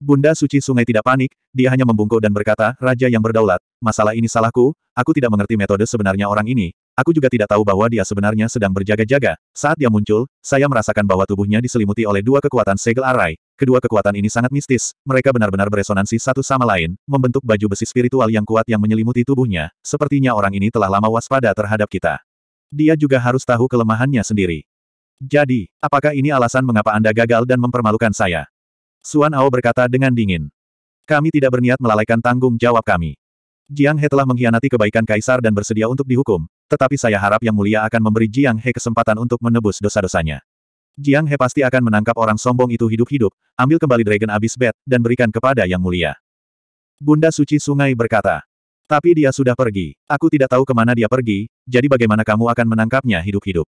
Bunda Suci Sungai tidak panik, dia hanya membungkuk dan berkata, Raja yang berdaulat, masalah ini salahku, aku tidak mengerti metode sebenarnya orang ini, aku juga tidak tahu bahwa dia sebenarnya sedang berjaga-jaga, saat dia muncul, saya merasakan bahwa tubuhnya diselimuti oleh dua kekuatan segel arai, Kedua kekuatan ini sangat mistis, mereka benar-benar beresonansi satu sama lain, membentuk baju besi spiritual yang kuat yang menyelimuti tubuhnya, sepertinya orang ini telah lama waspada terhadap kita. Dia juga harus tahu kelemahannya sendiri. Jadi, apakah ini alasan mengapa Anda gagal dan mempermalukan saya? Suan Ao berkata dengan dingin. Kami tidak berniat melalaikan tanggung jawab kami. Jiang He telah mengkhianati kebaikan kaisar dan bersedia untuk dihukum, tetapi saya harap Yang Mulia akan memberi Jiang He kesempatan untuk menebus dosa-dosanya. Jiang He pasti akan menangkap orang sombong itu hidup-hidup, ambil kembali Dragon Abyss Bed, dan berikan kepada Yang Mulia. Bunda Suci Sungai berkata. Tapi dia sudah pergi. Aku tidak tahu kemana dia pergi, jadi bagaimana kamu akan menangkapnya hidup-hidup?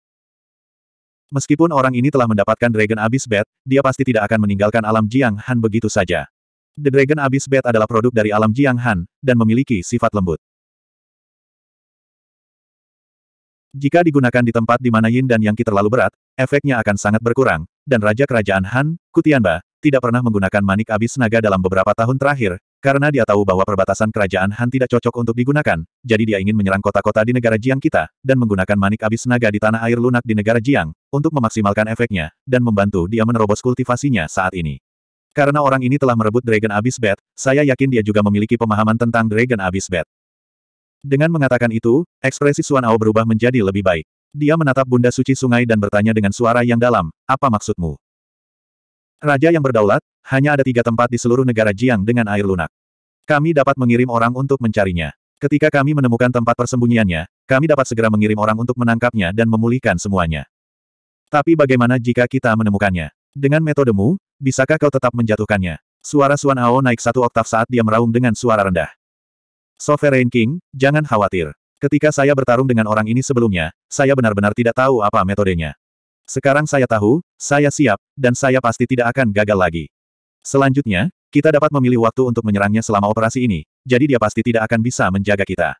Meskipun orang ini telah mendapatkan Dragon Abyss Bed, dia pasti tidak akan meninggalkan alam Jiang Han begitu saja. The Dragon Abyss Bed adalah produk dari alam Jiang Han, dan memiliki sifat lembut. Jika digunakan di tempat di mana Yin dan Yang Qi terlalu berat, efeknya akan sangat berkurang, dan Raja Kerajaan Han, Kutianba, tidak pernah menggunakan manik abis naga dalam beberapa tahun terakhir, karena dia tahu bahwa perbatasan Kerajaan Han tidak cocok untuk digunakan, jadi dia ingin menyerang kota-kota di negara Jiang kita, dan menggunakan manik abis naga di tanah air lunak di negara Jiang, untuk memaksimalkan efeknya, dan membantu dia menerobos kultivasinya saat ini. Karena orang ini telah merebut Dragon Abyss Bat, saya yakin dia juga memiliki pemahaman tentang Dragon Abyss Bat. Dengan mengatakan itu, ekspresi Suan Ao berubah menjadi lebih baik. Dia menatap Bunda Suci Sungai dan bertanya dengan suara yang dalam, apa maksudmu? Raja yang berdaulat, hanya ada tiga tempat di seluruh negara Jiang dengan air lunak. Kami dapat mengirim orang untuk mencarinya. Ketika kami menemukan tempat persembunyiannya, kami dapat segera mengirim orang untuk menangkapnya dan memulihkan semuanya. Tapi bagaimana jika kita menemukannya? Dengan metodemu, bisakah kau tetap menjatuhkannya? Suara Suan Ao naik satu oktav saat dia meraung dengan suara rendah. Sovereign King, jangan khawatir. Ketika saya bertarung dengan orang ini sebelumnya, saya benar-benar tidak tahu apa metodenya. Sekarang saya tahu, saya siap, dan saya pasti tidak akan gagal lagi. Selanjutnya, kita dapat memilih waktu untuk menyerangnya selama operasi ini, jadi dia pasti tidak akan bisa menjaga kita.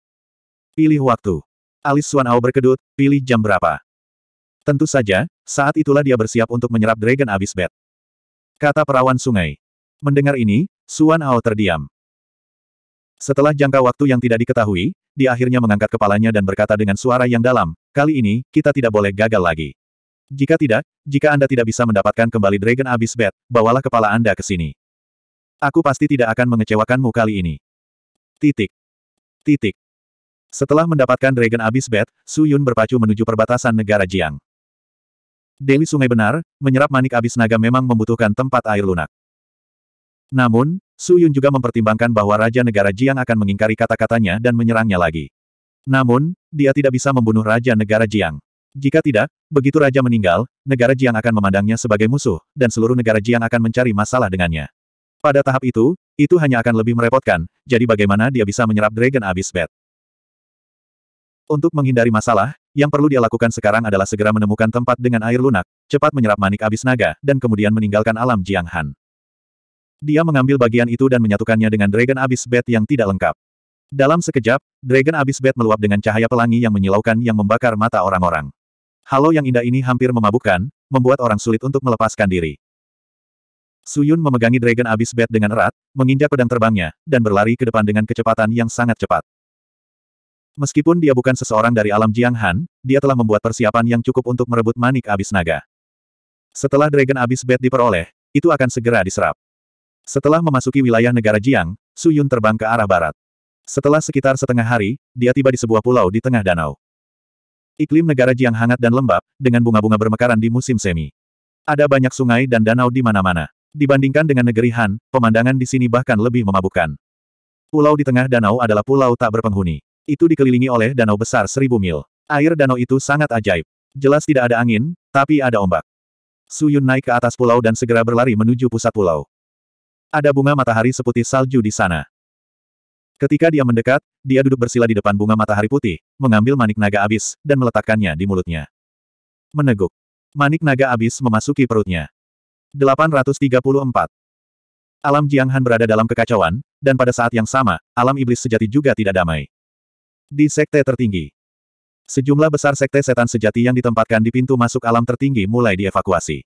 Pilih waktu. Alis Suan Ao berkedut, pilih jam berapa. Tentu saja, saat itulah dia bersiap untuk menyerap Dragon Abyss Bat. Kata perawan sungai. Mendengar ini, Suan Ao terdiam. Setelah jangka waktu yang tidak diketahui, dia akhirnya mengangkat kepalanya dan berkata dengan suara yang dalam, kali ini, kita tidak boleh gagal lagi. Jika tidak, jika Anda tidak bisa mendapatkan kembali Dragon Abyss Bed, bawalah kepala Anda ke sini. Aku pasti tidak akan mengecewakanmu kali ini. Titik. Titik. Setelah mendapatkan Dragon Abyss Bed, Su Yun berpacu menuju perbatasan negara Jiang. Dewi Sungai Benar, menyerap manik abis naga memang membutuhkan tempat air lunak. Namun, Su Yun juga mempertimbangkan bahwa Raja Negara Jiang akan mengingkari kata-katanya dan menyerangnya lagi. Namun, dia tidak bisa membunuh Raja Negara Jiang. Jika tidak, begitu Raja meninggal, negara Jiang akan memandangnya sebagai musuh, dan seluruh negara Jiang akan mencari masalah dengannya. Pada tahap itu, itu hanya akan lebih merepotkan, jadi bagaimana dia bisa menyerap Dragon Abyss Bed. Untuk menghindari masalah, yang perlu dia lakukan sekarang adalah segera menemukan tempat dengan air lunak, cepat menyerap manik abis naga, dan kemudian meninggalkan alam Jiang Han. Dia mengambil bagian itu dan menyatukannya dengan Dragon Abyss Bat yang tidak lengkap. Dalam sekejap, Dragon Abyss Bat meluap dengan cahaya pelangi yang menyilaukan yang membakar mata orang-orang. Halo yang indah ini hampir memabukkan, membuat orang sulit untuk melepaskan diri. Suyun memegangi Dragon Abyss Bat dengan erat, menginjak pedang terbangnya, dan berlari ke depan dengan kecepatan yang sangat cepat. Meskipun dia bukan seseorang dari alam Jiang Han, dia telah membuat persiapan yang cukup untuk merebut manik abis naga. Setelah Dragon Abyss Bat diperoleh, itu akan segera diserap. Setelah memasuki wilayah negara Jiang, Su Yun terbang ke arah barat. Setelah sekitar setengah hari, dia tiba di sebuah pulau di tengah danau. Iklim negara Jiang hangat dan lembab, dengan bunga-bunga bermekaran di musim semi. Ada banyak sungai dan danau di mana-mana. Dibandingkan dengan negeri Han, pemandangan di sini bahkan lebih memabukkan. Pulau di tengah danau adalah pulau tak berpenghuni. Itu dikelilingi oleh danau besar seribu mil. Air danau itu sangat ajaib. Jelas tidak ada angin, tapi ada ombak. Su Yun naik ke atas pulau dan segera berlari menuju pusat pulau. Ada bunga matahari seputih salju di sana. Ketika dia mendekat, dia duduk bersila di depan bunga matahari putih, mengambil manik naga abis, dan meletakkannya di mulutnya. Meneguk. Manik naga abis memasuki perutnya. 834. Alam Jianghan berada dalam kekacauan, dan pada saat yang sama, alam iblis sejati juga tidak damai. Di sekte tertinggi. Sejumlah besar sekte setan sejati yang ditempatkan di pintu masuk alam tertinggi mulai dievakuasi.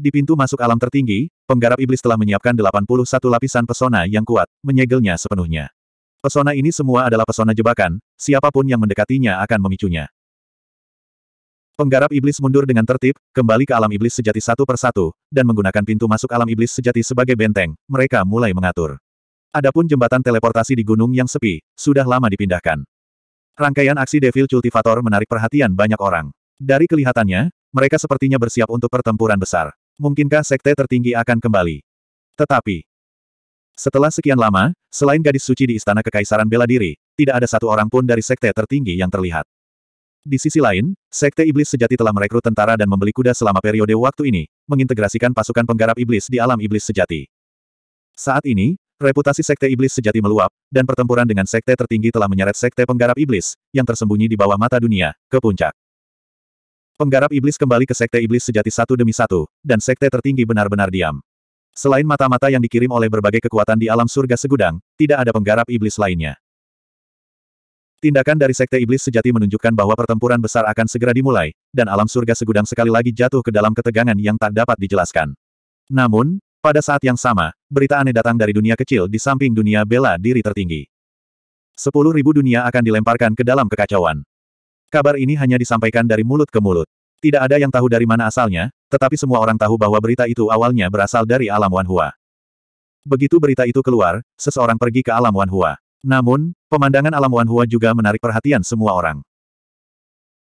Di pintu masuk alam tertinggi, Penggarap iblis telah menyiapkan 81 lapisan pesona yang kuat, menyegelnya sepenuhnya. Pesona ini semua adalah pesona jebakan, siapapun yang mendekatinya akan memicunya. Penggarap iblis mundur dengan tertib, kembali ke alam iblis sejati satu persatu, dan menggunakan pintu masuk alam iblis sejati sebagai benteng, mereka mulai mengatur. Adapun jembatan teleportasi di gunung yang sepi, sudah lama dipindahkan. Rangkaian aksi Devil Cultivator menarik perhatian banyak orang. Dari kelihatannya, mereka sepertinya bersiap untuk pertempuran besar mungkinkah sekte tertinggi akan kembali? Tetapi, setelah sekian lama, selain gadis suci di Istana Kekaisaran Bela Diri, tidak ada satu orang pun dari sekte tertinggi yang terlihat. Di sisi lain, Sekte Iblis sejati telah merekrut tentara dan membeli kuda selama periode waktu ini, mengintegrasikan pasukan penggarap iblis di alam iblis sejati. Saat ini, reputasi Sekte Iblis sejati meluap, dan pertempuran dengan Sekte tertinggi telah menyeret Sekte penggarap iblis, yang tersembunyi di bawah mata dunia, ke puncak. Penggarap iblis kembali ke sekte iblis sejati satu demi satu, dan sekte tertinggi benar-benar diam. Selain mata-mata yang dikirim oleh berbagai kekuatan di alam surga segudang, tidak ada penggarap iblis lainnya. Tindakan dari sekte iblis sejati menunjukkan bahwa pertempuran besar akan segera dimulai, dan alam surga segudang sekali lagi jatuh ke dalam ketegangan yang tak dapat dijelaskan. Namun, pada saat yang sama, berita aneh datang dari dunia kecil di samping dunia bela diri tertinggi. Sepuluh ribu dunia akan dilemparkan ke dalam kekacauan. Kabar ini hanya disampaikan dari mulut ke mulut. Tidak ada yang tahu dari mana asalnya, tetapi semua orang tahu bahwa berita itu awalnya berasal dari alam Wan Hua. Begitu berita itu keluar, seseorang pergi ke alam Wan Hua. Namun, pemandangan alam Wan Hua juga menarik perhatian semua orang.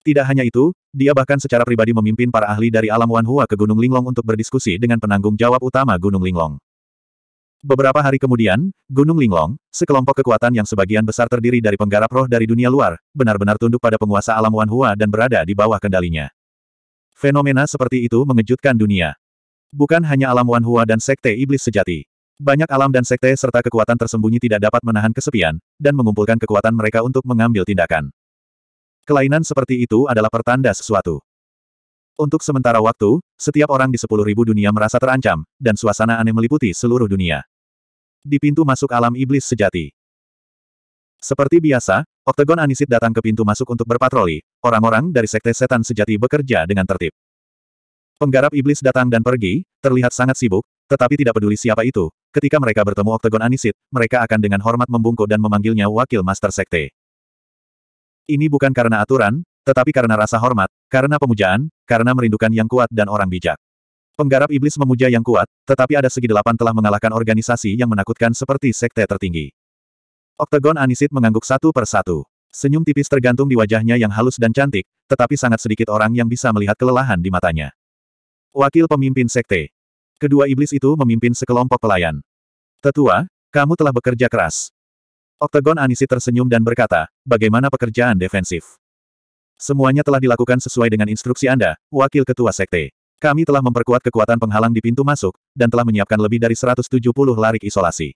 Tidak hanya itu, dia bahkan secara pribadi memimpin para ahli dari alam Wan Hua ke Gunung Linglong untuk berdiskusi dengan penanggung jawab utama Gunung Linglong. Beberapa hari kemudian, Gunung Linglong, sekelompok kekuatan yang sebagian besar terdiri dari penggarap roh dari dunia luar, benar-benar tunduk pada penguasa alam Wan Hua dan berada di bawah kendalinya. Fenomena seperti itu mengejutkan dunia. Bukan hanya alam Wan Hua dan Sekte Iblis Sejati. Banyak alam dan sekte serta kekuatan tersembunyi tidak dapat menahan kesepian, dan mengumpulkan kekuatan mereka untuk mengambil tindakan. Kelainan seperti itu adalah pertanda sesuatu. Untuk sementara waktu, setiap orang di sepuluh ribu dunia merasa terancam, dan suasana aneh meliputi seluruh dunia di pintu masuk alam iblis sejati. Seperti biasa, Oktagon Anisit datang ke pintu masuk untuk berpatroli. Orang-orang dari sekte setan sejati bekerja dengan tertib. Penggarap iblis datang dan pergi, terlihat sangat sibuk, tetapi tidak peduli siapa itu. Ketika mereka bertemu Oktagon Anisit, mereka akan dengan hormat membungkuk dan memanggilnya wakil master sekte. Ini bukan karena aturan, tetapi karena rasa hormat, karena pemujaan, karena merindukan yang kuat dan orang bijak. Penggarap iblis memuja yang kuat, tetapi ada segi delapan telah mengalahkan organisasi yang menakutkan seperti sekte tertinggi. Oktagon Anisit mengangguk satu per satu. Senyum tipis tergantung di wajahnya yang halus dan cantik, tetapi sangat sedikit orang yang bisa melihat kelelahan di matanya. Wakil pemimpin sekte. Kedua iblis itu memimpin sekelompok pelayan. Tetua, kamu telah bekerja keras. Oktagon Anisit tersenyum dan berkata, bagaimana pekerjaan defensif? Semuanya telah dilakukan sesuai dengan instruksi Anda, Wakil Ketua Sekte. Kami telah memperkuat kekuatan penghalang di pintu masuk, dan telah menyiapkan lebih dari 170 larik isolasi.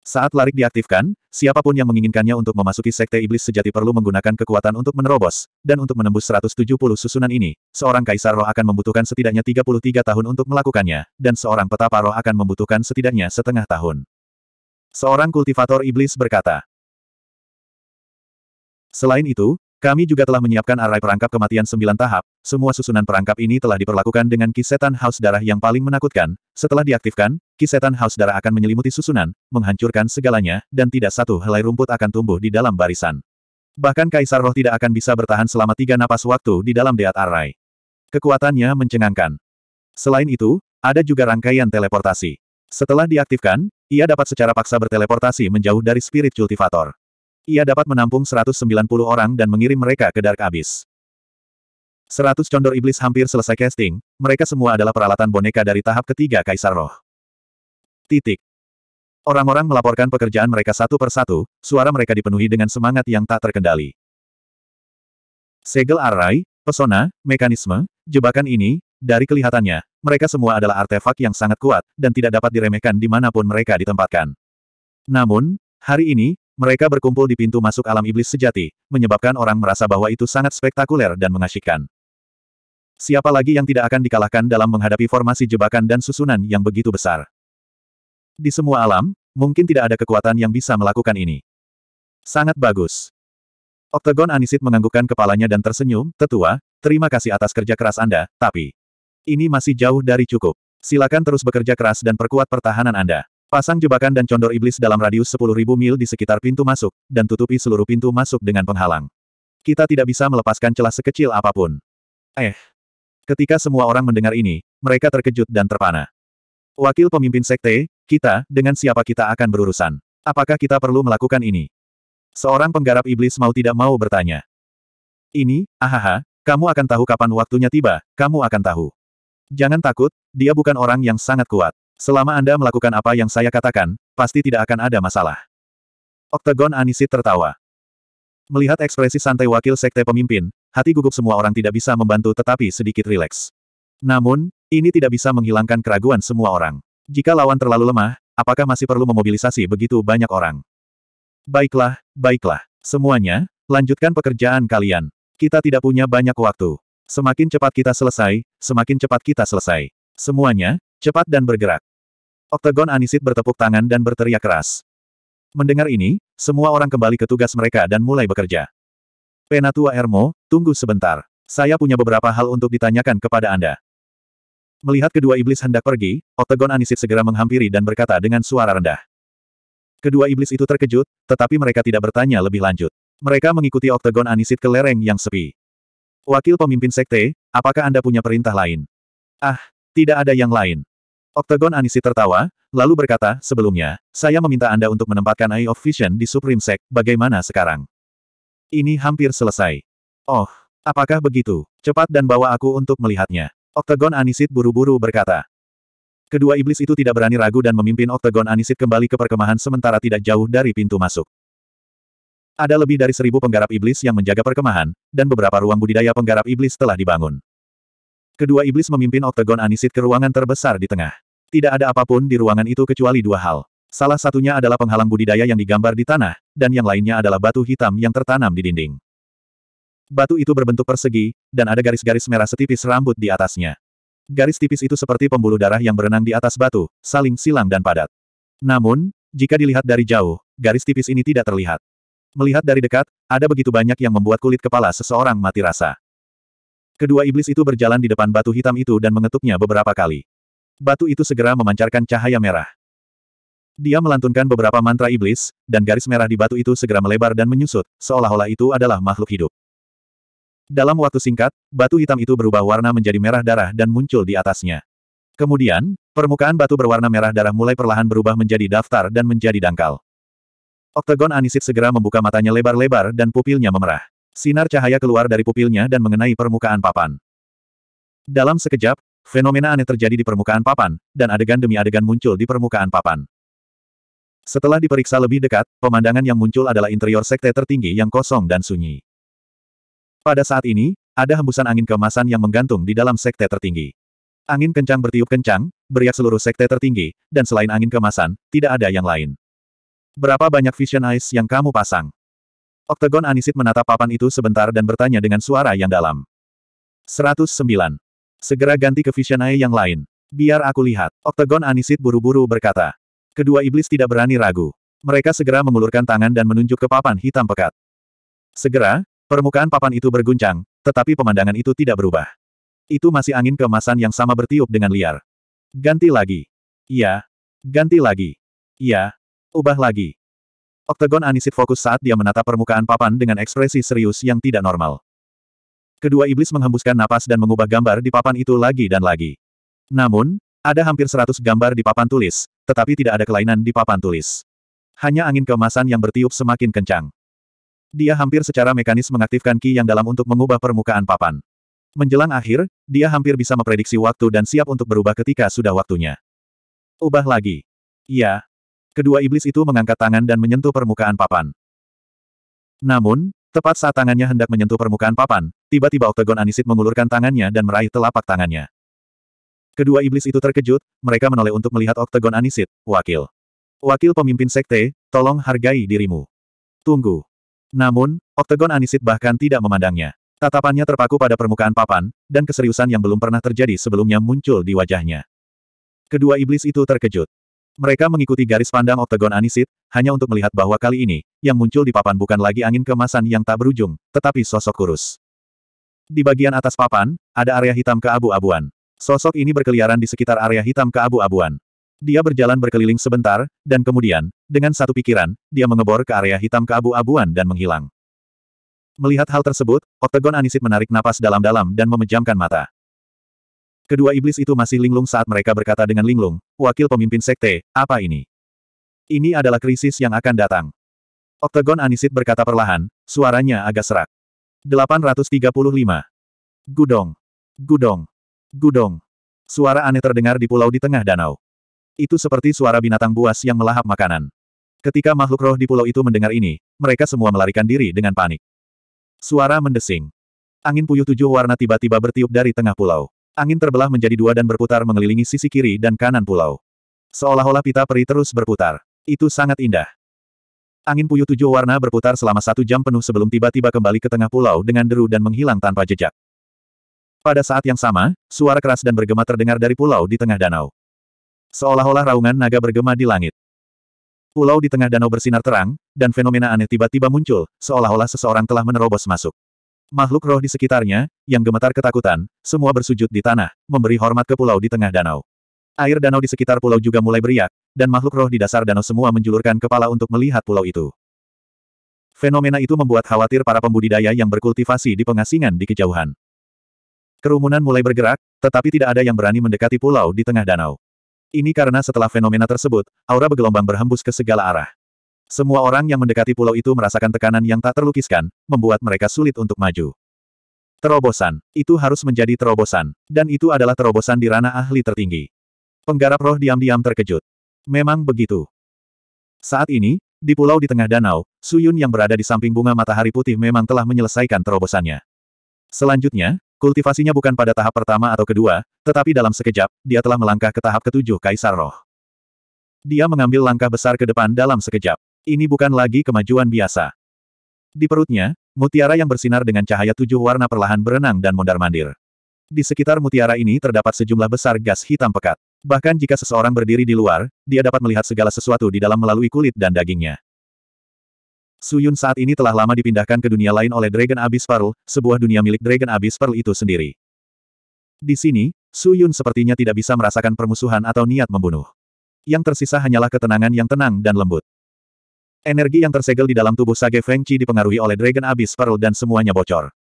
Saat larik diaktifkan, siapapun yang menginginkannya untuk memasuki sekte iblis sejati perlu menggunakan kekuatan untuk menerobos, dan untuk menembus 170 susunan ini, seorang kaisar roh akan membutuhkan setidaknya 33 tahun untuk melakukannya, dan seorang petapa roh akan membutuhkan setidaknya setengah tahun. Seorang kultivator iblis berkata, Selain itu, kami juga telah menyiapkan array perangkap kematian sembilan tahap, semua susunan perangkap ini telah diperlakukan dengan kisetan haus darah yang paling menakutkan. Setelah diaktifkan, kisetan haus darah akan menyelimuti susunan, menghancurkan segalanya, dan tidak satu helai rumput akan tumbuh di dalam barisan. Bahkan Kaisar Roh tidak akan bisa bertahan selama tiga napas waktu di dalam Deat Arai. Kekuatannya mencengangkan. Selain itu, ada juga rangkaian teleportasi. Setelah diaktifkan, ia dapat secara paksa berteleportasi menjauh dari Spirit Cultivator. Ia dapat menampung 190 orang dan mengirim mereka ke Dark Abyss. Seratus condor iblis hampir selesai casting, mereka semua adalah peralatan boneka dari tahap ketiga Kaisar Roh. Titik. Orang-orang melaporkan pekerjaan mereka satu persatu, suara mereka dipenuhi dengan semangat yang tak terkendali. Segel arai, pesona, mekanisme, jebakan ini, dari kelihatannya, mereka semua adalah artefak yang sangat kuat, dan tidak dapat diremehkan di dimanapun mereka ditempatkan. Namun, hari ini, mereka berkumpul di pintu masuk alam iblis sejati, menyebabkan orang merasa bahwa itu sangat spektakuler dan mengasyikkan. Siapa lagi yang tidak akan dikalahkan dalam menghadapi formasi jebakan dan susunan yang begitu besar? Di semua alam, mungkin tidak ada kekuatan yang bisa melakukan ini. Sangat bagus. Oktagon Anisit menganggukkan kepalanya dan tersenyum, tetua, terima kasih atas kerja keras Anda, tapi... Ini masih jauh dari cukup. Silakan terus bekerja keras dan perkuat pertahanan Anda. Pasang jebakan dan condor iblis dalam radius 10.000 mil di sekitar pintu masuk, dan tutupi seluruh pintu masuk dengan penghalang. Kita tidak bisa melepaskan celah sekecil apapun. Eh, Ketika semua orang mendengar ini, mereka terkejut dan terpana. Wakil pemimpin sekte, kita, dengan siapa kita akan berurusan? Apakah kita perlu melakukan ini? Seorang penggarap iblis mau tidak mau bertanya. Ini, ahaha, kamu akan tahu kapan waktunya tiba, kamu akan tahu. Jangan takut, dia bukan orang yang sangat kuat. Selama Anda melakukan apa yang saya katakan, pasti tidak akan ada masalah. Oktagon Anisit tertawa. Melihat ekspresi santai wakil sekte pemimpin, hati gugup semua orang tidak bisa membantu tetapi sedikit rileks. Namun, ini tidak bisa menghilangkan keraguan semua orang. Jika lawan terlalu lemah, apakah masih perlu memobilisasi begitu banyak orang? Baiklah, baiklah. Semuanya, lanjutkan pekerjaan kalian. Kita tidak punya banyak waktu. Semakin cepat kita selesai, semakin cepat kita selesai. Semuanya, cepat dan bergerak. Oktagon Anisit bertepuk tangan dan berteriak keras. Mendengar ini, semua orang kembali ke tugas mereka dan mulai bekerja. Penatua Ermo, tunggu sebentar. Saya punya beberapa hal untuk ditanyakan kepada Anda. Melihat kedua iblis hendak pergi, Octagon Anisit segera menghampiri dan berkata dengan suara rendah. Kedua iblis itu terkejut, tetapi mereka tidak bertanya lebih lanjut. Mereka mengikuti Octagon Anisit ke lereng yang sepi. Wakil pemimpin sekte, apakah Anda punya perintah lain? Ah, tidak ada yang lain. Octagon Anisit tertawa, lalu berkata, sebelumnya, saya meminta Anda untuk menempatkan Eye of Vision di Supreme Sect, bagaimana sekarang? Ini hampir selesai. Oh, apakah begitu? Cepat dan bawa aku untuk melihatnya. Oktagon Anisit buru-buru berkata. Kedua iblis itu tidak berani ragu dan memimpin Oktagon Anisit kembali ke perkemahan sementara tidak jauh dari pintu masuk. Ada lebih dari seribu penggarap iblis yang menjaga perkemahan, dan beberapa ruang budidaya penggarap iblis telah dibangun. Kedua iblis memimpin Oktagon Anisit ke ruangan terbesar di tengah. Tidak ada apapun di ruangan itu kecuali dua hal. Salah satunya adalah penghalang budidaya yang digambar di tanah, dan yang lainnya adalah batu hitam yang tertanam di dinding. Batu itu berbentuk persegi, dan ada garis-garis merah setipis rambut di atasnya. Garis tipis itu seperti pembuluh darah yang berenang di atas batu, saling silang dan padat. Namun, jika dilihat dari jauh, garis tipis ini tidak terlihat. Melihat dari dekat, ada begitu banyak yang membuat kulit kepala seseorang mati rasa. Kedua iblis itu berjalan di depan batu hitam itu dan mengetuknya beberapa kali. Batu itu segera memancarkan cahaya merah. Dia melantunkan beberapa mantra iblis, dan garis merah di batu itu segera melebar dan menyusut, seolah-olah itu adalah makhluk hidup. Dalam waktu singkat, batu hitam itu berubah warna menjadi merah darah dan muncul di atasnya. Kemudian, permukaan batu berwarna merah darah mulai perlahan berubah menjadi daftar dan menjadi dangkal. Oktagon Anisit segera membuka matanya lebar-lebar dan pupilnya memerah. Sinar cahaya keluar dari pupilnya dan mengenai permukaan papan. Dalam sekejap, fenomena aneh terjadi di permukaan papan, dan adegan demi adegan muncul di permukaan papan. Setelah diperiksa lebih dekat, pemandangan yang muncul adalah interior sekte tertinggi yang kosong dan sunyi. Pada saat ini, ada hembusan angin kemasan yang menggantung di dalam sekte tertinggi. Angin kencang bertiup kencang, beriak seluruh sekte tertinggi, dan selain angin kemasan, tidak ada yang lain. Berapa banyak vision eyes yang kamu pasang? Oktagon Anisit menatap papan itu sebentar dan bertanya dengan suara yang dalam. 109. Segera ganti ke vision eye yang lain. Biar aku lihat. Oktagon Anisit buru-buru berkata. Kedua iblis tidak berani ragu. Mereka segera mengulurkan tangan dan menunjuk ke papan hitam pekat. Segera, permukaan papan itu berguncang, tetapi pemandangan itu tidak berubah. Itu masih angin kemasan yang sama bertiup dengan liar. Ganti lagi. Iya. Ganti lagi. Iya. Ubah lagi. Oktagon Anisit fokus saat dia menatap permukaan papan dengan ekspresi serius yang tidak normal. Kedua iblis menghembuskan napas dan mengubah gambar di papan itu lagi dan lagi. Namun, ada hampir seratus gambar di papan tulis, tetapi tidak ada kelainan di papan tulis. Hanya angin kemasan yang bertiup semakin kencang. Dia hampir secara mekanis mengaktifkan ki yang dalam untuk mengubah permukaan papan. Menjelang akhir, dia hampir bisa memprediksi waktu dan siap untuk berubah ketika sudah waktunya. Ubah lagi. Ya. Kedua iblis itu mengangkat tangan dan menyentuh permukaan papan. Namun, tepat saat tangannya hendak menyentuh permukaan papan, tiba-tiba oktagon anisit mengulurkan tangannya dan meraih telapak tangannya. Kedua iblis itu terkejut, mereka menoleh untuk melihat Oktagon Anisit, wakil. Wakil pemimpin sekte, tolong hargai dirimu. Tunggu. Namun, Oktagon Anisit bahkan tidak memandangnya. Tatapannya terpaku pada permukaan papan, dan keseriusan yang belum pernah terjadi sebelumnya muncul di wajahnya. Kedua iblis itu terkejut. Mereka mengikuti garis pandang Oktagon Anisit, hanya untuk melihat bahwa kali ini, yang muncul di papan bukan lagi angin kemasan yang tak berujung, tetapi sosok kurus. Di bagian atas papan, ada area hitam keabu-abuan. Sosok ini berkeliaran di sekitar area hitam keabu-abuan. Dia berjalan berkeliling sebentar, dan kemudian, dengan satu pikiran, dia mengebor ke area hitam keabu-abuan dan menghilang. Melihat hal tersebut, Oktagon Anisit menarik napas dalam-dalam dan memejamkan mata. Kedua iblis itu masih linglung saat mereka berkata dengan linglung, wakil pemimpin sekte, apa ini? Ini adalah krisis yang akan datang. Oktagon Anisit berkata perlahan, suaranya agak serak. 835. Gudong. Gudong. Gudong. Suara aneh terdengar di pulau di tengah danau. Itu seperti suara binatang buas yang melahap makanan. Ketika makhluk roh di pulau itu mendengar ini, mereka semua melarikan diri dengan panik. Suara mendesing. Angin puyuh tujuh warna tiba-tiba bertiup dari tengah pulau. Angin terbelah menjadi dua dan berputar mengelilingi sisi kiri dan kanan pulau. Seolah-olah pita peri terus berputar. Itu sangat indah. Angin puyuh tujuh warna berputar selama satu jam penuh sebelum tiba-tiba kembali ke tengah pulau dengan deru dan menghilang tanpa jejak. Pada saat yang sama, suara keras dan bergema terdengar dari pulau di tengah danau. Seolah-olah raungan naga bergema di langit. Pulau di tengah danau bersinar terang, dan fenomena aneh tiba-tiba muncul, seolah-olah seseorang telah menerobos masuk. Makhluk roh di sekitarnya, yang gemetar ketakutan, semua bersujud di tanah, memberi hormat ke pulau di tengah danau. Air danau di sekitar pulau juga mulai beriak, dan makhluk roh di dasar danau semua menjulurkan kepala untuk melihat pulau itu. Fenomena itu membuat khawatir para pembudidaya yang berkultivasi di pengasingan di kejauhan. Kerumunan mulai bergerak, tetapi tidak ada yang berani mendekati pulau di tengah danau. Ini karena setelah fenomena tersebut, aura bergelombang berhembus ke segala arah. Semua orang yang mendekati pulau itu merasakan tekanan yang tak terlukiskan, membuat mereka sulit untuk maju. Terobosan. Itu harus menjadi terobosan. Dan itu adalah terobosan di ranah ahli tertinggi. Penggarap roh diam-diam terkejut. Memang begitu. Saat ini, di pulau di tengah danau, Suyun yang berada di samping bunga matahari putih memang telah menyelesaikan terobosannya. Selanjutnya, Kultivasinya bukan pada tahap pertama atau kedua, tetapi dalam sekejap, dia telah melangkah ke tahap ketujuh Kaisar Roh. Dia mengambil langkah besar ke depan dalam sekejap. Ini bukan lagi kemajuan biasa. Di perutnya, mutiara yang bersinar dengan cahaya tujuh warna perlahan berenang dan mondar-mandir. Di sekitar mutiara ini terdapat sejumlah besar gas hitam pekat. Bahkan jika seseorang berdiri di luar, dia dapat melihat segala sesuatu di dalam melalui kulit dan dagingnya. Suyun saat ini telah lama dipindahkan ke dunia lain oleh Dragon Abyss Pearl, sebuah dunia milik Dragon Abyss Pearl itu sendiri. Di sini, Suyun sepertinya tidak bisa merasakan permusuhan atau niat membunuh. Yang tersisa hanyalah ketenangan yang tenang dan lembut. Energi yang tersegel di dalam tubuh Sage Feng Qi dipengaruhi oleh Dragon Abyss Pearl dan semuanya bocor.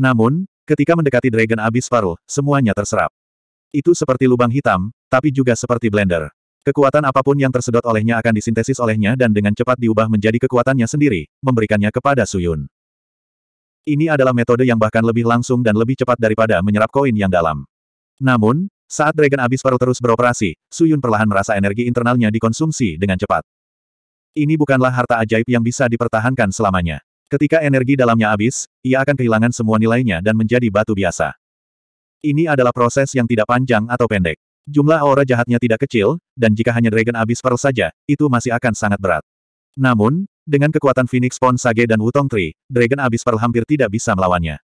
Namun, ketika mendekati Dragon Abyss Pearl, semuanya terserap. Itu seperti lubang hitam, tapi juga seperti blender. Kekuatan apapun yang tersedot olehnya akan disintesis olehnya dan dengan cepat diubah menjadi kekuatannya sendiri, memberikannya kepada Suyun. Ini adalah metode yang bahkan lebih langsung dan lebih cepat daripada menyerap koin yang dalam. Namun, saat Dragon Abyss Pearl terus beroperasi, Suyun perlahan merasa energi internalnya dikonsumsi dengan cepat. Ini bukanlah harta ajaib yang bisa dipertahankan selamanya. Ketika energi dalamnya habis, ia akan kehilangan semua nilainya dan menjadi batu biasa. Ini adalah proses yang tidak panjang atau pendek. Jumlah aura jahatnya tidak kecil, dan jika hanya Dragon Abyss Pearl saja, itu masih akan sangat berat. Namun, dengan kekuatan Phoenix Pond Sage dan Wutong Tree, Dragon Abyss Pearl hampir tidak bisa melawannya.